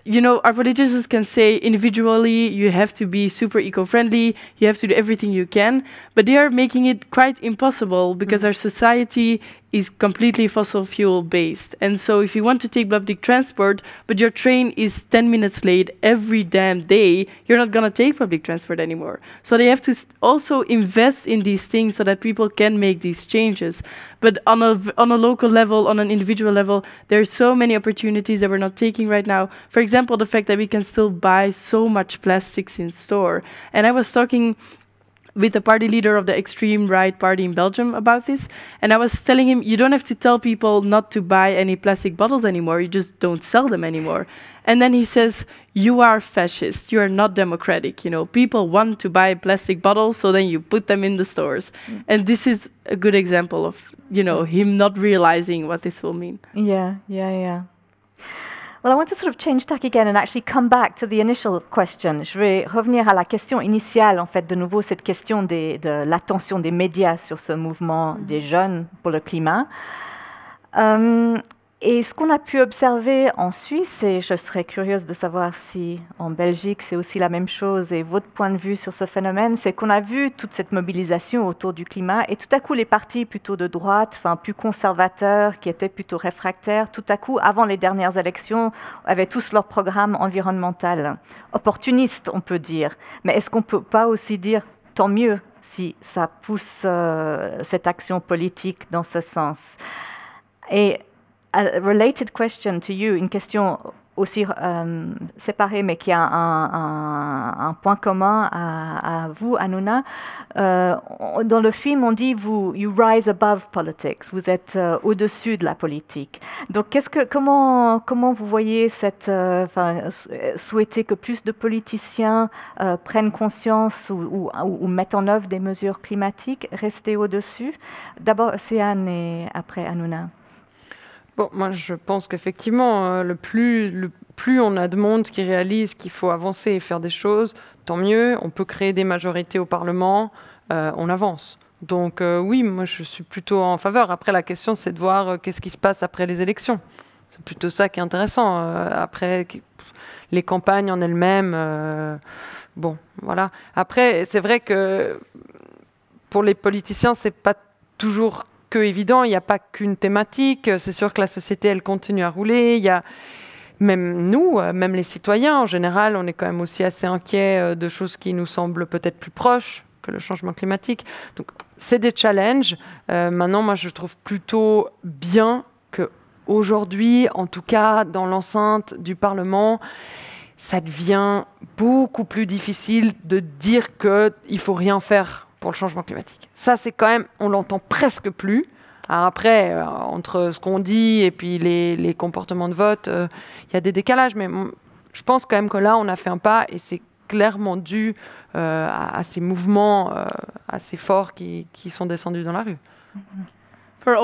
you know, our politicians can say individually you have to be super eco-friendly, you have to do everything you can, but they are making it quite impossible because mm -hmm. our society is completely fossil fuel based. And so if you want to take public transport, but your train is 10 minutes late every damn day, you're not going to take public transport anymore. So they have to also invest in these things so that people can make these changes. But on a, on a local level, on an individual level, there are so many opportunities that we're not taking right now. For example, the fact that we can still buy so much plastics in store. And I was talking with the party leader of the extreme right party in Belgium about this. And I was telling him, you don't have to tell people not to buy any plastic bottles anymore. You just don't sell them anymore. And then he says, you are fascist. You are not democratic. You know, people want to buy plastic bottles, so then you put them in the stores. Mm. And this is a good example of, you know, him not realizing what this will mean. Yeah, yeah, yeah. Je vais revenir à la question initiale, en fait, de nouveau, cette question des, de l'attention des médias sur ce mouvement des jeunes pour le climat. Euh, et ce qu'on a pu observer en Suisse, et je serais curieuse de savoir si en Belgique c'est aussi la même chose et votre point de vue sur ce phénomène, c'est qu'on a vu toute cette mobilisation autour du climat et tout à coup les partis plutôt de droite, enfin plus conservateurs, qui étaient plutôt réfractaires, tout à coup avant les dernières élections avaient tous leur programme environnemental, opportuniste on peut dire. Mais est-ce qu'on ne peut pas aussi dire tant mieux si ça pousse euh, cette action politique dans ce sens et related question to you, une question aussi euh, séparée, mais qui a un, point commun à, vous, Anuna. Euh, dans le film, on dit vous, you rise above politics, vous êtes euh, au-dessus de la politique. Donc, que, comment, comment vous voyez cette, souhaiter que plus de politiciens prennent conscience ou, ou, mettent en œuvre des mesures climatiques, rester au-dessus D'abord, Océane et après Anuna. Bon, moi je pense qu'effectivement, euh, le plus, le plus on a de monde qui réalise qu'il faut avancer et faire des choses, tant mieux. On peut créer des majorités au Parlement, euh, on avance. Donc euh, oui, moi je suis plutôt en faveur. Après, la question c'est de voir qu'est-ce qui se passe après les élections. C'est plutôt ça qui est intéressant. après, les campagnes en elles-mêmes, bon, voilà. Après, c'est vrai que pour les politiciens, c'est pas toujours que évident. Il n'y a pas qu'une thématique. C'est sûr que la société, elle continue à rouler. Il y a même nous, euh, même les citoyens en général, on est quand même aussi assez inquiets euh, de choses qui nous semblent peut-être plus proches que le changement climatique. Donc c'est des challenges. Euh, maintenant, moi, je trouve plutôt bien que aujourd'hui, en tout cas dans l'enceinte du Parlement, ça devient beaucoup plus difficile de dire qu'il ne faut rien faire pour le changement climatique. Ça, c'est quand même, on l'entend presque plus. après, euh, entre ce qu'on dit et puis les, comportements de vote, euh, il y a des décalages, mais je pense quand même que là, on a fait un pas et c'est clairement dû euh, à, ces mouvements assez forts qui, sont descendus dans la rue. for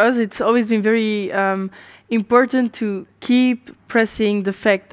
us it's always been very um, important to keep pressing the fact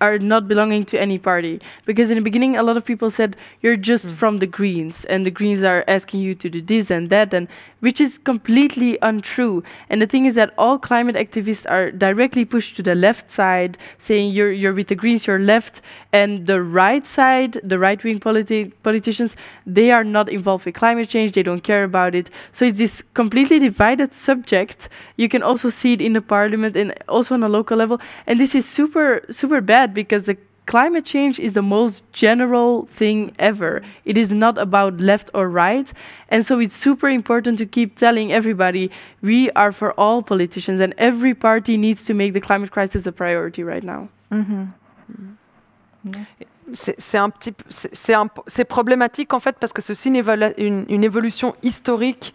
are not belonging to any party. Because in the beginning, a lot of people said you're just mm. from the Greens, and the Greens are asking you to do this and that, and which is completely untrue. And the thing is that all climate activists are directly pushed to the left side, saying you're you're with the Greens, you're left, and the right side, the right wing politi politicians, they are not involved with climate change. They don't care about it. So it's this completely divided subject. You can also see it in the parliament and also on a local level, and this is super super bad sad because the climate change is the most general thing ever. It is not about left or right. And so it's super important to keep telling everybody we are for all politicians, and every party needs to make the climate crisis a priority right now. Mm -hmm. yeah. c'est un petit, c'est problématique en fait parce que ceci une, une évolution historique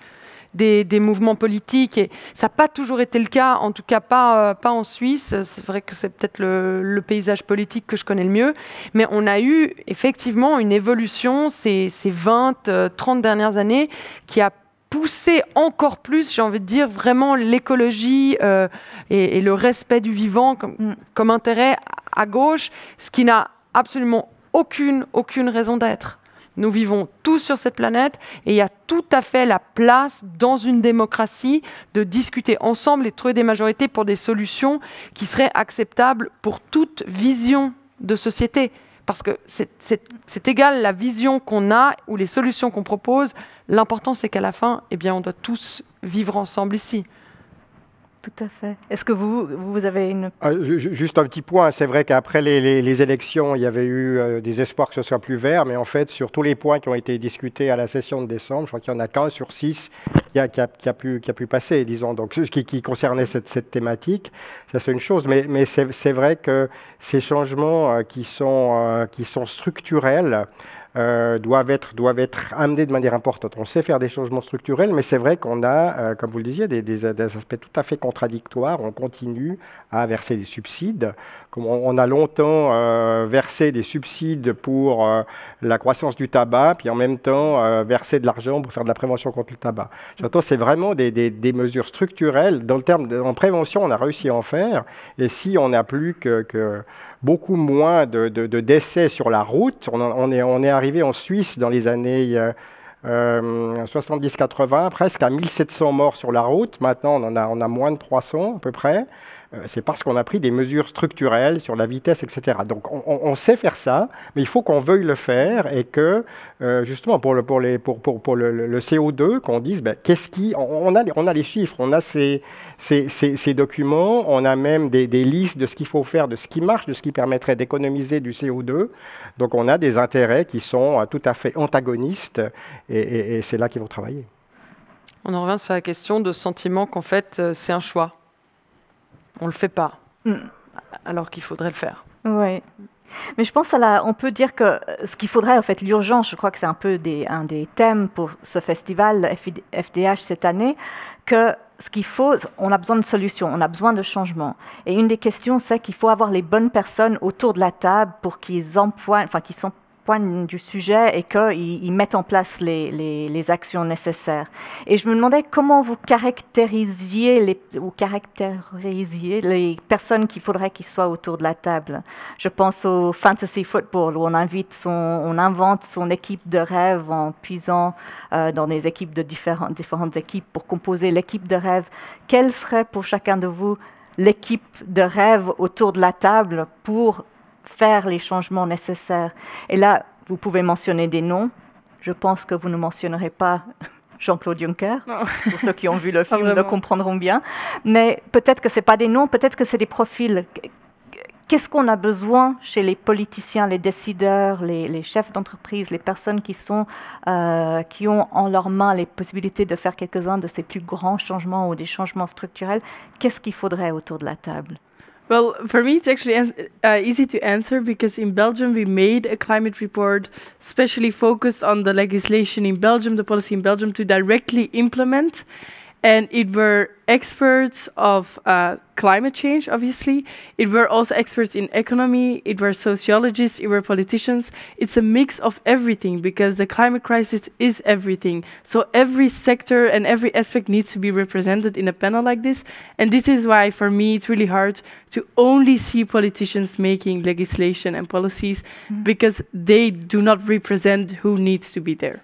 des, mouvements politiques. Et ça n'a pas toujours été le cas, en tout cas pas, euh, pas en Suisse. C'est vrai que c'est peut-être le, paysage politique que je connais le mieux. Mais on a eu effectivement une évolution ces, ces 20, 30 euh, dernières années qui a poussé encore plus, j'ai envie de dire, vraiment l'écologie euh, et, le respect du vivant comme, mm. comme intérêt à gauche, ce qui n'a absolument aucune, aucune raison d'être. Nous vivons tous sur cette planète et il y a tout à fait la place dans une démocratie de discuter ensemble et trouver des majorités pour des solutions qui seraient acceptables pour toute vision de société. Parce que c'est égal la vision qu'on a ou les solutions qu'on propose. L'important, c'est qu'à la fin, eh bien, on doit tous vivre ensemble ici. Tout à fait. Est-ce que vous, vous avez une... Ah, juste un petit point, c'est vrai qu'après les, les, élections, il y avait eu euh, des espoirs que ce soit plus vert, mais en fait, sur tous les points qui ont été discutés à la session de décembre, je crois qu'il y en a qu'un sur six qui a, qui, a, pu, qui a, pu, passer, disons, donc qui, qui concernait cette, cette, thématique. Ça, c'est une chose, mais, mais c'est vrai que ces changements euh, qui sont, euh, qui sont structurels, euh, doivent, être, doivent être amenés de manière importante. On sait faire des changements structurels, mais c'est vrai qu'on a, euh, comme vous le disiez, des, aspects tout à fait contradictoires. On continue à verser des subsides. Comme on, a longtemps euh, versé des subsides pour la croissance du tabac, puis en même temps versé de l'argent pour faire de la prévention contre le tabac. J'entends, c'est vraiment des, mesures structurelles. Dans le terme de, en prévention, on a réussi à en faire. Et si on n'a plus que, que beaucoup moins de, décès sur la route. On, est, arrivé en Suisse dans les années 70-80 euh, euh, presque à 1700 morts sur la route. Maintenant, on en a, a moins de 300 à peu près. Euh, c'est parce qu'on a pris des mesures structurelles sur la vitesse, etc. Donc on, sait faire ça, mais il faut qu'on veuille le faire et que, euh, justement, pour le, CO2, qu'on dise, ben, qu'est-ce qui... On, a, on a les chiffres, on a ces, ces, documents, on a même des, des listes de ce qu'il faut faire, de ce qui marche, de ce qui permettrait d'économiser du CO2. Donc on a des intérêts qui sont euh, tout à fait antagonistes et, et c'est là qu'ils vont travailler. On en revient sur la question de sentiment qu'en fait c'est un choix on le fait pas, mm. alors qu'il faudrait le faire. Oui. Mais je pense à on peut dire que euh, ce qu'il faudrait, en fait, l'urgence, je crois que c'est un peu des, un des thèmes pour ce festival FDH cette année, que ce qu'il faut, on a besoin de solutions, on a besoin de changements. Et une des questions, c'est qu'il faut avoir les bonnes personnes autour de la table pour qu'ils emploient, enfin, qu'ils sont point du sujet et qu'ils mettent en place les, actions nécessaires. Et je me demandais comment vous caractérisiez les, ou les personnes qu'il faudrait qu'ils soient autour de la table. Je pense au fantasy football où on invite son, on invente son équipe de rêve en puisant euh, dans des équipes de différentes, différentes équipes pour composer l'équipe de rêve. Quelle serait pour chacun de vous l'équipe de rêve autour de la table pour faire les changements nécessaires. Et là, vous pouvez mentionner des noms. Je pense que vous ne mentionnerez pas *laughs* Jean-Claude Juncker. Pour ceux qui ont vu le *laughs* film le comprendront bien. Mais peut-être que ce pas des noms, peut-être que c'est des profils. Qu'est-ce qu'on a besoin chez les politiciens, les décideurs, les, chefs d'entreprise, les personnes qui, sont, euh, qui ont en leurs mains les possibilités de faire quelques-uns de ces plus grands changements ou des changements structurels Qu'est-ce qu'il faudrait autour de la table Well, for me, it's actually uh, easy to answer because in Belgium we made a climate report specially focused on the legislation in Belgium, the policy in Belgium to directly implement and it were experts of uh, climate change, obviously. It were also experts in economy. It were sociologists. It were politicians. It's a mix of everything because the climate crisis is everything. So every sector and every aspect needs to be represented in a panel like this. And this is why, for me, it's really hard to only see politicians making legislation and policies mm. because they do not represent who needs to be there.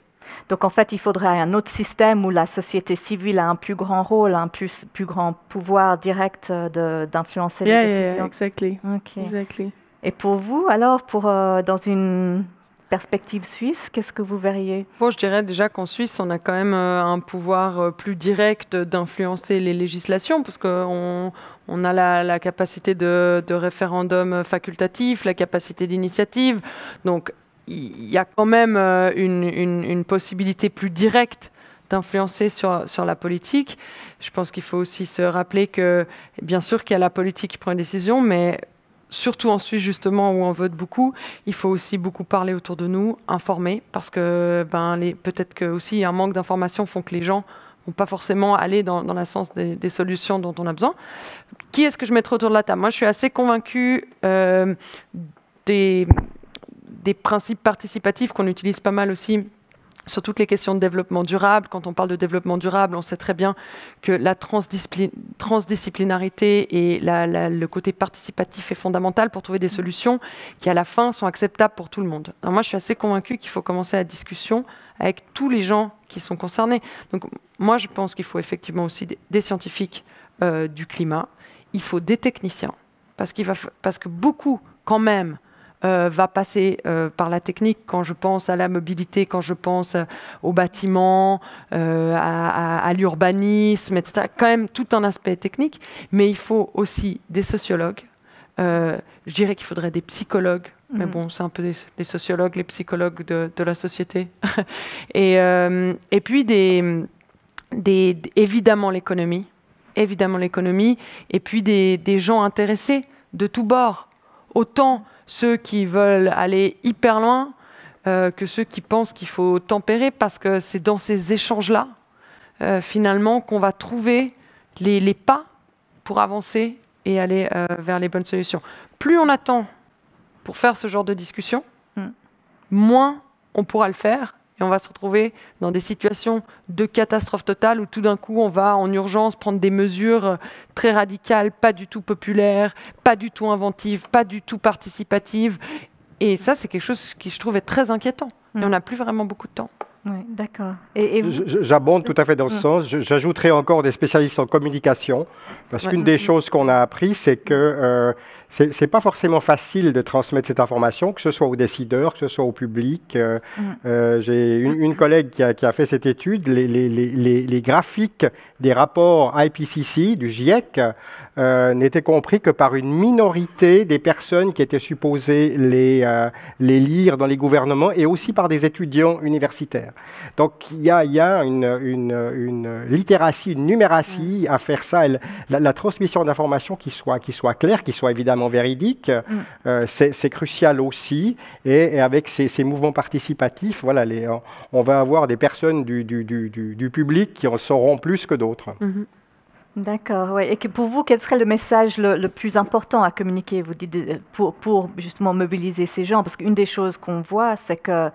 Donc en fait, il faudrait un autre système où la société civile a un plus grand rôle, un plus, plus grand pouvoir direct euh, d'influencer les décisions. Yeah, Et pour vous, alors, pour, euh, dans une perspective suisse, qu'est-ce que vous verriez Bon, je dirais déjà qu'en Suisse, on a quand même euh, un pouvoir plus direct d'influencer les législations, parce qu'on on a la, capacité de, de, référendum facultatif, la capacité d'initiative. Donc, il y a quand même euh, une, possibilité plus directe d'influencer sur, sur, la politique. Je pense qu'il faut aussi se rappeler que, bien sûr, qu'il y a la politique qui prend une décision, mais surtout en Suisse, justement, où on vote beaucoup, il faut aussi beaucoup parler autour de nous, informer, parce que ben, peut-être que aussi un manque d'informations font que les gens vont pas forcément aller dans, dans le sens des, solutions dont on a besoin. Qui est-ce que je mettrai autour de la table Moi, je suis assez convaincue euh, des des principes participatifs qu'on utilise pas mal aussi sur toutes les questions de développement durable. Quand on parle de développement durable, on sait très bien que la transdisciplinarité et le côté participatif est fondamental pour trouver des solutions qui, à la fin, sont acceptables pour tout le monde. moi, je suis assez convaincue qu'il faut commencer la discussion avec tous les gens qui sont concernés. Donc moi, je pense qu'il faut effectivement aussi des scientifiques euh, du climat, il faut des techniciens, parce que beaucoup, quand même, euh, va passer euh, par la technique. Quand je pense à la mobilité, quand je pense euh, au bâtiment, à, l'urbanisme, etc. Quand même tout un aspect technique. Mais il faut aussi des sociologues. je dirais qu'il faudrait des psychologues. Mais mm. bon, c'est un peu les, sociologues, les psychologues de, la société. *laughs* et, et puis, des, des évidemment, l'économie évidemment l'économie, et puis des, des, gens intéressés de tous bords, autant ceux qui veulent aller hyper loin euh, que ceux qui pensent qu'il faut tempérer, parce que c'est dans ces échanges-là, euh, finalement, qu'on va trouver les, pas pour avancer et aller euh, vers les bonnes solutions. Plus on attend pour faire ce genre de discussion, mm. moins on pourra le faire on va se retrouver dans des situations de catastrophe totale où tout d'un coup, on va en urgence prendre des mesures très radicales, pas du tout populaires, pas du tout inventives, pas du tout participatives. Et ça, c'est quelque chose qui, je trouve, est très inquiétant. Et mm. on n'a plus vraiment beaucoup de temps. Oui, d'accord. Et, J'abonde tout à fait dans ce mm. sens. J'ajouterai encore des spécialistes en communication, parce qu'une des mm. choses qu'on a appris, c'est que euh, c'est pas forcément facile de transmettre cette information, que ce soit aux décideurs, que ce soit au public. Euh, mm. euh, j'ai une, collègue qui a, fait cette étude, les, graphiques des rapports IPCC, du GIEC, euh, n'étaient compris que par une minorité des personnes qui étaient supposées les, les lire dans les gouvernements et aussi par des étudiants universitaires. Donc il y a, une, littératie, une numératie mm. à faire ça, la, la transmission d'informations qui soit, qui soit claire, qui soit évidemment véridique. Mm. Euh, c'est crucial aussi. Et, avec ces, mouvements participatifs, voilà, on, va avoir des personnes du, public qui en sauront plus que d'autres. Mm-hmm. D'accord, et que pour vous, quel serait le message le, plus important à communiquer, euh, pour, justement mobiliser ces gens Parce qu'une des choses qu'on voit, c'est que euh,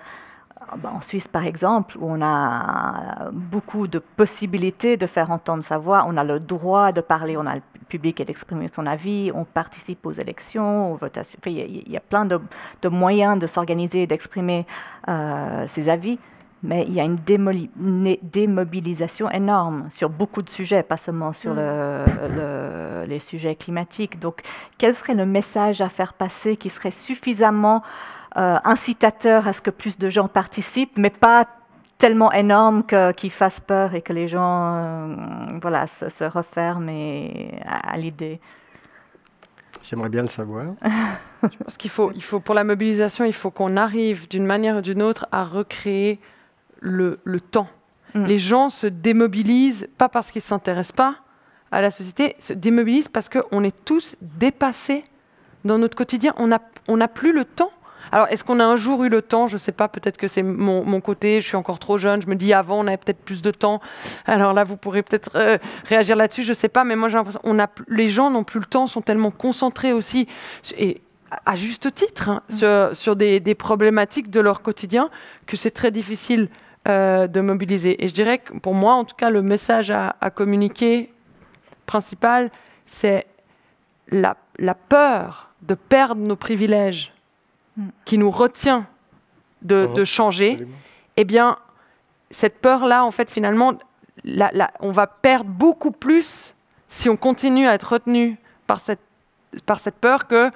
bah, en Suisse, par exemple, où on a beaucoup de possibilités de faire entendre sa voix, on a le droit de parler, on a le public et d'exprimer son avis, on participe aux élections, aux votations. Il y, a plein de, moyens de s'organiser et d'exprimer euh, ses avis, mais il y a une, démobilisation énorme sur beaucoup de sujets, pas seulement sur mm. les sujets climatiques. Donc, quel serait le message à faire passer qui serait suffisamment euh, incitateur à ce que plus de gens participent, mais pas tellement énorme que, qu'il fasse peur et que les gens euh, voilà, se, referment à, l'idée. J'aimerais bien le savoir. *laughs* Je pense qu'il faut, il faut, pour la mobilisation, il faut qu'on arrive d'une manière ou d'une autre à recréer le, temps. Mm. Les gens se démobilisent, pas parce qu'ils ne s'intéressent pas à la société, se démobilisent parce qu'on est tous dépassés dans notre quotidien. On n'a on a plus le temps alors, est-ce qu'on a un jour eu le temps Je ne sais pas, peut-être que c'est mon, côté, je suis encore trop jeune, je me dis avant, on avait peut-être plus de temps. Alors là, vous pourrez peut-être euh, réagir là-dessus, je ne sais pas, mais moi j'ai l'impression que les gens n'ont plus le temps, sont tellement concentrés aussi, et à juste titre, hein, mm. sur, des, problématiques de leur quotidien, que c'est très difficile euh, de mobiliser. Et je dirais que pour moi, en tout cas, le message à, communiquer principal, c'est la peur de perdre nos privilèges qui nous retient de, oh, changer, eh bien, cette peur-là, en fait, finalement, on va perdre beaucoup plus si on continue à être retenu par cette, par cette peur que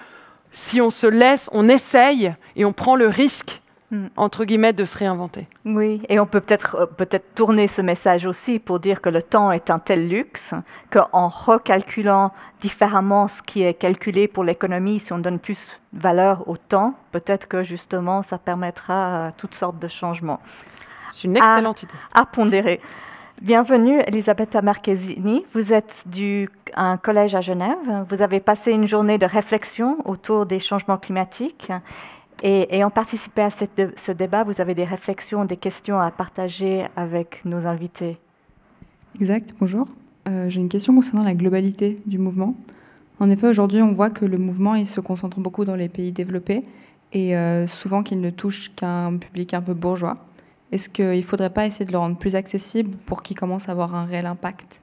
si on se laisse, on essaye et on prend le risque Mm. entre guillemets, de se réinventer. Oui, et on peut peut-être euh, peut tourner ce message aussi pour dire que le temps est un tel luxe qu'en recalculant différemment ce qui est calculé pour l'économie, si on donne plus valeur au temps, peut-être que justement ça permettra euh, toutes sortes de changements. C'est une excellente idée. À pondérer. Bienvenue, Elisabetta Marchesini. Vous êtes du un collège à Genève. Vous avez passé une journée de réflexion autour des changements climatiques et, ayant en participant à ce débat, vous avez des réflexions, des questions à partager avec nos invités. Exact, bonjour. Euh, j'ai une question concernant la globalité du mouvement. En effet, aujourd'hui, on voit que le mouvement il se concentre beaucoup dans les pays développés et euh, souvent qu'il ne touche qu'un public un peu bourgeois. Est-ce qu'il ne faudrait pas essayer de le rendre plus accessible pour qu'il commence à avoir un réel impact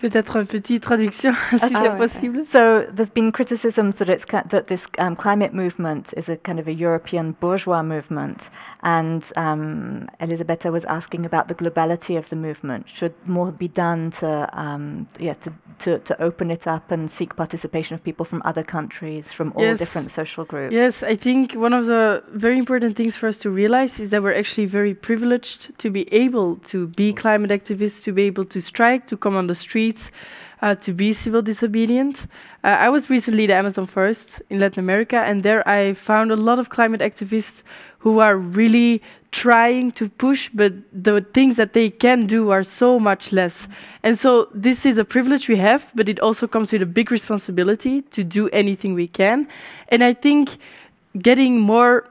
Peut-être une petite traduction, *laughs* si ah, c'est possible. Okay. So there's been criticisms that it's that this um, climate movement is a kind of a European bourgeois movement, and um, Elisabetta was asking about the globality of the movement. Should more be done to um, yeah to, to, to open it up and seek participation of people from other countries, from all yes. different social groups? Yes, I think one of the very important things for us to realize is that we're actually very privileged to be able to be climate activists, to be able to strike, to come on the street streets uh, to be civil disobedient. Uh, I was recently the Amazon forest in Latin America, and there I found a lot of climate activists who are really trying to push, but the things that they can do are so much less. And so this is a privilege we have, but it also comes with a big responsibility to do anything we can. And I think getting more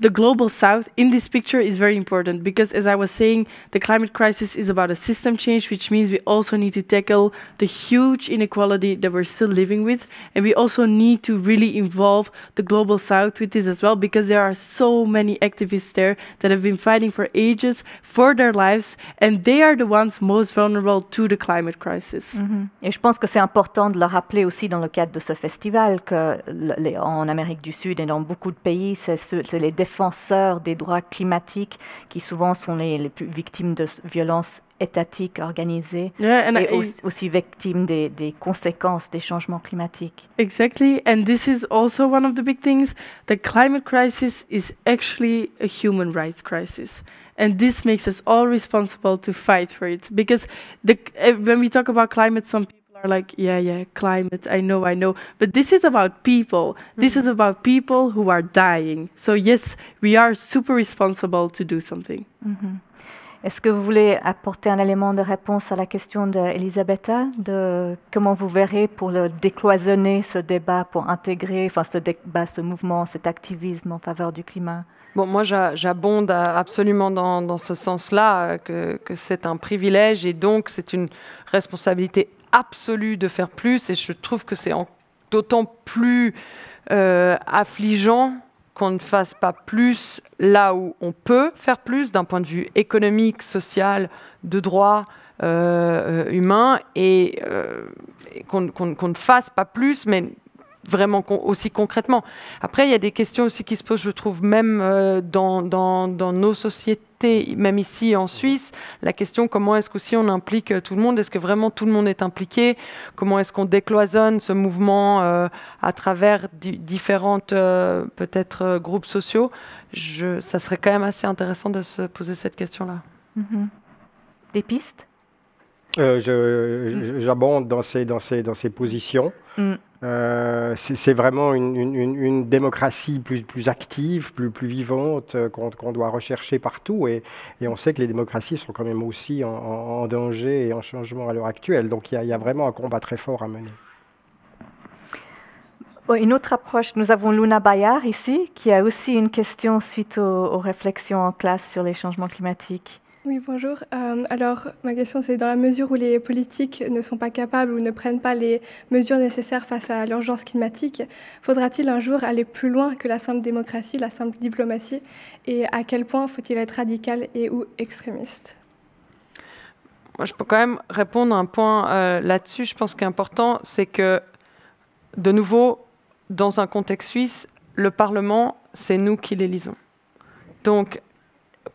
the global south in this picture is very important because, as I was saying, the climate crisis is about a system change, which means we also need to tackle the huge inequality that we're still living with. And we also need to really involve the global south with this as well because there are so many activists there that have been fighting for ages, for their lives, and they are the ones most vulnerable to the climate crisis. Mm -hmm. Et je pense que c'est important de le rappeler aussi dans le cadre de ce festival que en Amérique du Sud et dans beaucoup de pays, c'est les défenseurs des droits climatiques, qui souvent sont les, les plus victimes de violences étatiques organisées et aussi, victimes des, conséquences des changements climatiques. Exactly, and this is also one of the big things. The climate crisis is actually a human rights crisis, and this makes us all responsible to fight for it. Because the, eh, when we talk about climate, like, yeah, yeah, climate, I know, I know. But this is about people. This is mm-hmm. about people who are dying. So, yes, we are super responsible to do something. Mm-hmm. Est-ce que vous voulez apporter un élément de réponse à la question d'Elisabetta, de comment vous verrez pour le décloisonner ce débat, pour intégrer enfin, ce débat, ce mouvement, cet activisme en faveur du climat Bon, moi, j'abonde absolument dans, ce sens-là, euh, que, que c'est un privilège et donc c'est une responsabilité absolu de faire plus et je trouve que c'est d'autant plus euh, affligeant qu'on ne fasse pas plus là où on peut faire plus d'un point de vue économique, social, de droit euh, euh, humain et, qu'on ne fasse pas plus mais vraiment aussi concrètement. Après, il y a des questions aussi qui se posent, je trouve, même euh, dans, dans, nos sociétés, même ici en Suisse, la question comment est-ce qu'on on implique euh, tout le monde Est-ce que vraiment tout le monde est impliqué Comment est-ce qu'on décloisonne ce mouvement euh, à travers différents, différentes, peut-être, groupes sociaux je, Ça serait quand même assez intéressant de se poser cette question-là. Mm-hmm. Des pistes J'abonde dans ces, dans, ces, dans ces positions. Mm. Euh, c'est vraiment une, démocratie plus, active, plus, plus vivante euh, qu'on doit rechercher partout. Et, on sait que les démocraties sont quand même aussi en, danger et en changement à l'heure actuelle. Donc il y, a vraiment un combat très fort à mener. Une autre approche, nous avons Luna Bayard ici, qui a aussi une question suite aux réflexions en classe sur les changements climatiques. Oui, bonjour. Euh, alors, ma question, c'est dans la mesure où les politiques ne sont pas capables ou ne prennent pas les mesures nécessaires face à l'urgence climatique, faudra-t-il un jour aller plus loin que la simple démocratie, la simple diplomatie Et à quel point faut-il être radical et ou extrémiste Moi, je peux quand même répondre à un point euh, là-dessus. Je pense qu'important, c'est que, de nouveau, dans un contexte suisse, le Parlement, c'est nous qui l'élisons. Donc,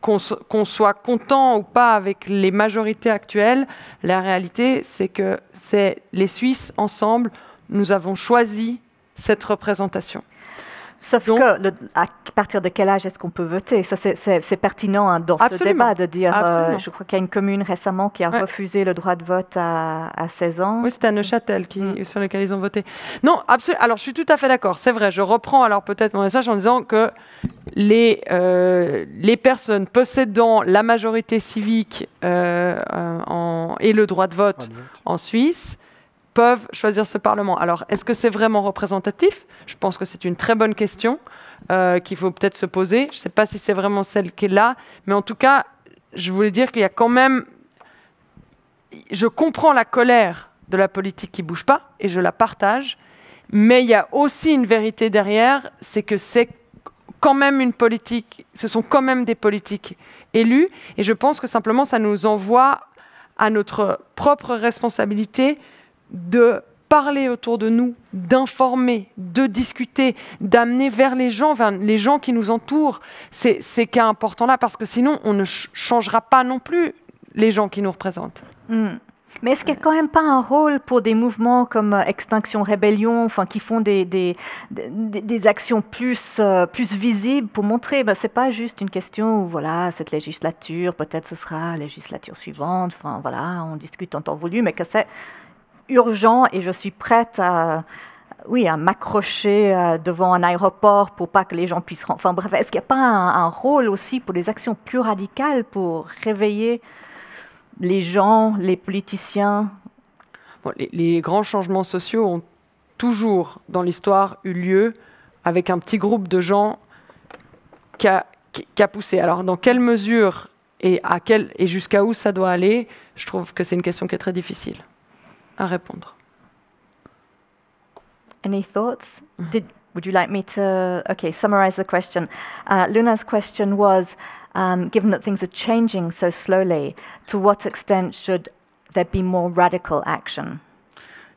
qu'on soit content ou pas avec les majorités actuelles, la réalité, c'est que c'est les Suisses ensemble, nous avons choisi cette représentation. Sauf que, à partir de quel âge est-ce qu'on peut voter Ça, c'est pertinent hein, dans ce débat de dire. Euh, je crois qu'il y a une commune récemment qui a refusé le droit de vote à, 16 ans. Oui, c'était à Neuchâtel mm. sur lequel ils ont voté. Non, absolument. Alors, je suis tout à fait d'accord. C'est vrai. Je reprends alors peut-être mon message en disant que les, euh, les personnes possédant la majorité civique euh, et le droit de vote, en Suisse peuvent choisir ce Parlement. Alors, est-ce que c'est vraiment représentatif Je pense que c'est une très bonne question euh, qu'il faut peut-être se poser. Je ne sais pas si c'est vraiment celle qui est là, mais en tout cas, je voulais dire qu'il y a quand même... Je comprends la colère de la politique qui bouge pas, et je la partage, mais il y a aussi une vérité derrière, c'est que c'est quand même une politique, ce sont quand même des politiques élues, et je pense que simplement ça nous envoie à notre propre responsabilité de parler autour de nous, d'informer, de discuter, d'amener vers les gens, vers les gens qui nous entourent, c'est ces cas importants là, parce que sinon on ne changera pas non plus les gens qui nous représentent. Hmm. Mais est-ce qu'il n'y a quand même pas un rôle pour des mouvements comme euh, Extinction Rébellion, enfin, qui font des, des, des, actions plus, euh, plus visibles pour montrer, ben, bah, ce n'est pas juste une question où, voilà, cette législature, peut-être ce sera la législature suivante, enfin, voilà, on discute en temps voulu, mais que c'est urgent et je suis prête à, oui, à m'accrocher euh, devant un aéroport pour pas que les gens puissent. Enfin bref, est-ce qu'il n'y a pas un, rôle aussi pour des actions plus radicales pour réveiller les gens, les politiciens les, grands changements sociaux ont toujours dans l'histoire eu lieu avec un petit groupe de gens qui a, qui a poussé. Alors dans quelle mesure et, à et jusqu'à où ça doit aller, je trouve que c'est une question qui est très difficile. à répondre. Any thoughts? Did, would you like me to okay summarize the question? Uh, Luna's question was, um, given that things are changing so slowly, to what extent should there be more radical action?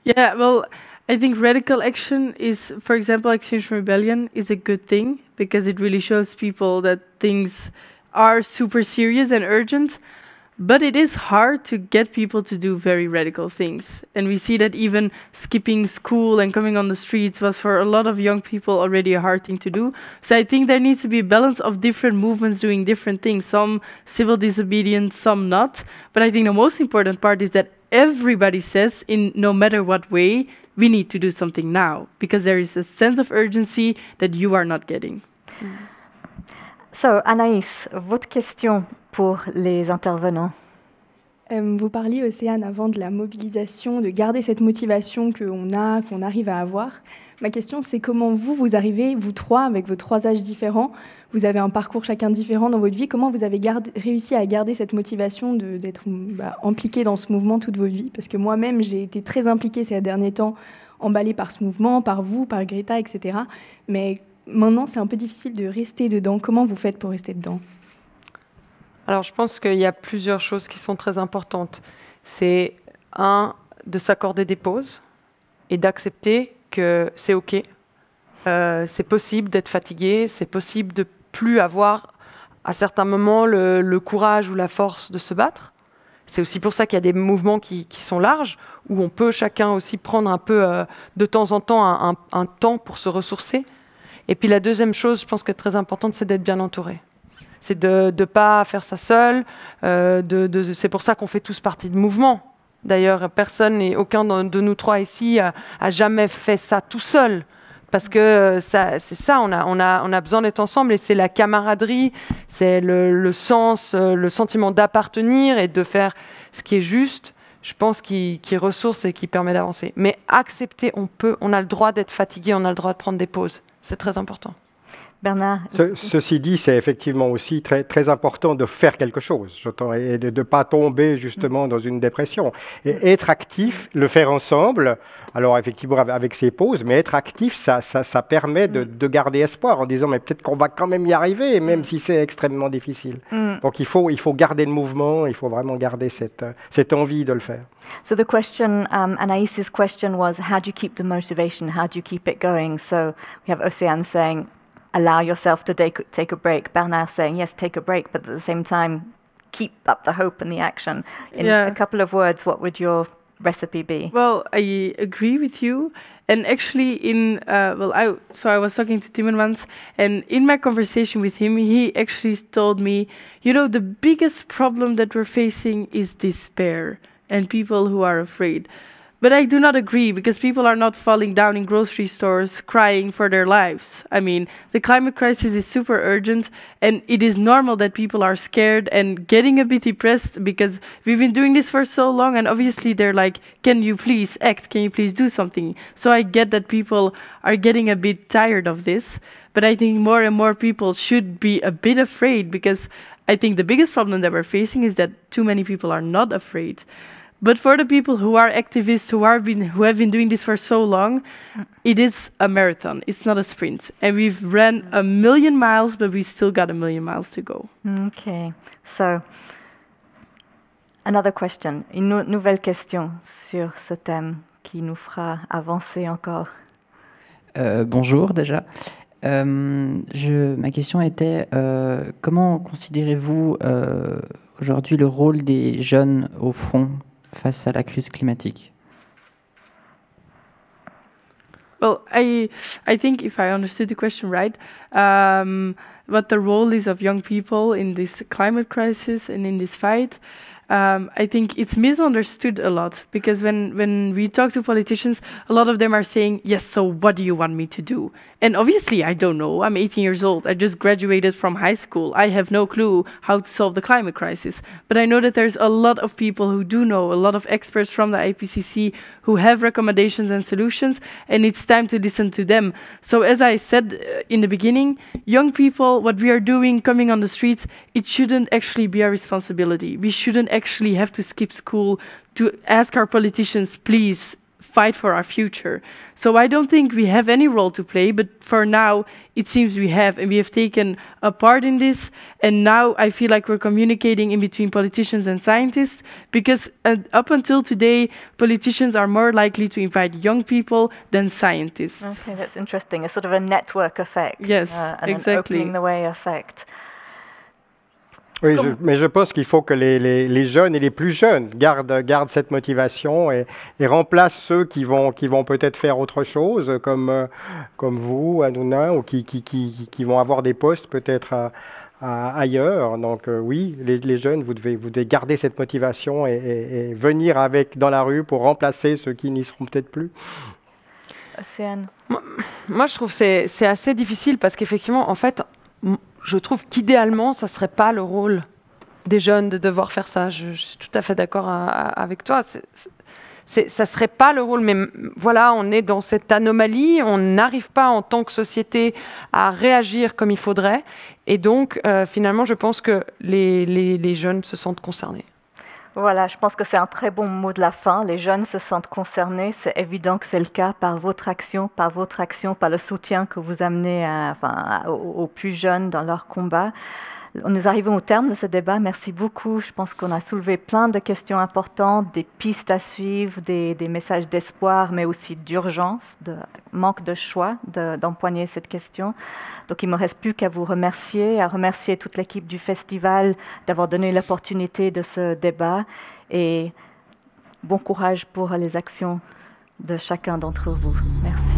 Yeah, well, I think radical action is, for example, Extinction Rebellion is a good thing because it really shows people that things are super serious and urgent. But it is hard to get people to do very radical things. And we see that even skipping school and coming on the streets was for a lot of young people already a hard thing to do. So I think there needs to be a balance of different movements doing different things, some civil disobedience, some not. But I think the most important part is that everybody says, in no matter what way, we need to do something now because there is a sense of urgency that you are not getting. Mm. So, Anaïs, votre question pour les intervenants euh, vous parliez, Océane, avant de la mobilisation, de garder cette motivation qu'on a, qu'on arrive à avoir. Ma question, c'est comment vous, vous arrivez, vous trois, avec vos trois âges différents, vous avez un parcours chacun différent dans votre vie, comment vous avez réussi à garder cette motivation d'être bah, dans ce mouvement toute votre vie Parce que moi-même, j'ai été très impliquée ces derniers temps, emballée par ce mouvement, par vous, par Greta, etc. Mais maintenant, c'est un peu difficile de rester dedans. Comment vous faites pour rester dedans Alors, je pense qu'il y a plusieurs choses qui sont très importantes. C'est un, de s'accorder des pauses et d'accepter que c'est OK. Euh, c'est possible d'être fatigué, c'est possible de plus avoir à certains moments le, courage ou la force de se battre. C'est aussi pour ça qu'il y a des mouvements qui, sont larges, où on peut chacun aussi prendre un peu euh, de temps en temps un temps pour se ressourcer. Et puis la deuxième chose, je pense est très importante, c'est d'être bien entouré. C'est de ne pas faire ça seul. Euh, de, c'est pour ça qu'on fait tous partie de mouvements. D'ailleurs, personne et aucun de nous trois ici a, jamais fait ça tout seul parce que euh, c'est ça, on a, on a, on a besoin d'être ensemble et c'est la camaraderie, c'est le, sens, euh, le sentiment d'appartenir et de faire ce qui est juste, je pense, qui, qui ressource et qui permet d'avancer. Mais accepter, on peut, on a le droit d'être fatigué, on a le droit de prendre des pauses. C'est très important. Bernard Ceci dit, c'est effectivement aussi très, important de faire quelque chose, et de ne pas tomber justement dans une dépression. Et être actif, le faire ensemble, alors effectivement avec ses pauses, mais être actif, ça, permet mm. de, garder espoir en disant mais peut-être qu'on va quand même y arriver, mm. même si c'est extrêmement difficile. Mm. Donc il faut, garder le mouvement, il faut vraiment garder cette, envie de le faire. So the question, um, question was, how do you keep the motivation? How do you keep it going? So we have allow yourself to take, take a break. Bernard saying, yes, take a break, but at the same time, keep up the hope and the action. In yeah. a couple of words, what would your recipe be? Well, I agree with you. And actually, in uh, well, I so I was talking to Timmermans, and in my conversation with him, he actually told me, you know, the biggest problem that we're facing is despair and people who are afraid. But I do not agree because people are not falling down in grocery stores crying for their lives. I mean, the climate crisis is super urgent and it is normal that people are scared and getting a bit depressed because we've been doing this for so long and obviously they're like, can you please act? Can you please do something? So I get that people are getting a bit tired of this, but I think more and more people should be a bit afraid because I think the biggest problem that we're facing is that too many people are not afraid. But for the people who are activists, who are been, who have been doing this for so long, it is a marathon. It's not a sprint. And we've ran a million miles, but we still got a million miles to go. Okay. So, another question, une nouvelle question sur ce thème qui nous fera avancer encore. Euh, bonjour déjà. Euh, je, ma question était euh, comment considérez-vous euh, aujourd'hui le rôle des jeunes au front face à la crise climatique Well, I I think if I understood the question right, um, what the role is of young people in this climate crisis and in this fight um, I think it's misunderstood a lot because when, when we talk to politicians, a lot of them are saying, Yes, so what do you want me to do? And obviously, I don't know. I'm 18 years old. I just graduated from high school. I have no clue how to solve the climate crisis. But I know that there's a lot of people who do know, a lot of experts from the IPCC who have recommendations and solutions, and it's time to listen to them. So, as I said uh, in the beginning, young people, what we are doing coming on the streets, it shouldn't actually be our responsibility. We shouldn't actually have to skip school to ask our politicians, please fight for our future. So I don't think we have any role to play, but for now, it seems we have, and we have taken a part in this. And now I feel like we're communicating in between politicians and scientists because uh, up until today, politicians are more likely to invite young people than scientists. Okay, that's interesting. A sort of a network effect. Yes, uh, and exactly. An opening the way effect. Oui, mais je pense qu'il faut que les, les, jeunes et les plus jeunes gardent, gardent cette motivation et, et, remplacent ceux qui vont, qui vont peut-être faire autre chose, comme, euh, comme vous, Anouna, ou qui, qui, qui, qui vont avoir des postes peut-être ailleurs. Donc euh, oui, les, jeunes, vous devez, vous devez garder cette motivation et, venir avec dans la rue pour remplacer ceux qui n'y seront peut-être plus. C'est Moi, moi, je trouve que c'est assez difficile parce qu'effectivement, en fait, je trouve qu'idéalement, ça ne serait pas le rôle des jeunes de devoir faire ça. Je, suis tout à fait d'accord euh, euh, avec toi. Ce ça ne serait pas le rôle. Mais voilà, on est dans cette anomalie, on n'arrive pas en tant que société à réagir comme il faudrait. Et donc, euh, finalement, je pense que les jeunes se sentent concernés. Voilà, je pense que c'est un très bon mot de la fin. Les jeunes se sentent concernés. C'est évident que c'est le cas par votre action, par votre action, par le soutien que vous amenez aux plus jeunes dans leur combat. Nous arrivons au terme de ce débat. Merci beaucoup. Je pense qu'on a soulevé plein de questions importantes, des pistes à suivre, des, messages d'espoir, mais aussi d'urgence, de manque de choix d'empoigner cette question. Donc, il me reste plus qu'à vous remercier, à remercier toute l'équipe du festival d'avoir donné l'opportunité de ce débat et bon courage pour les actions de chacun d'entre vous. Merci.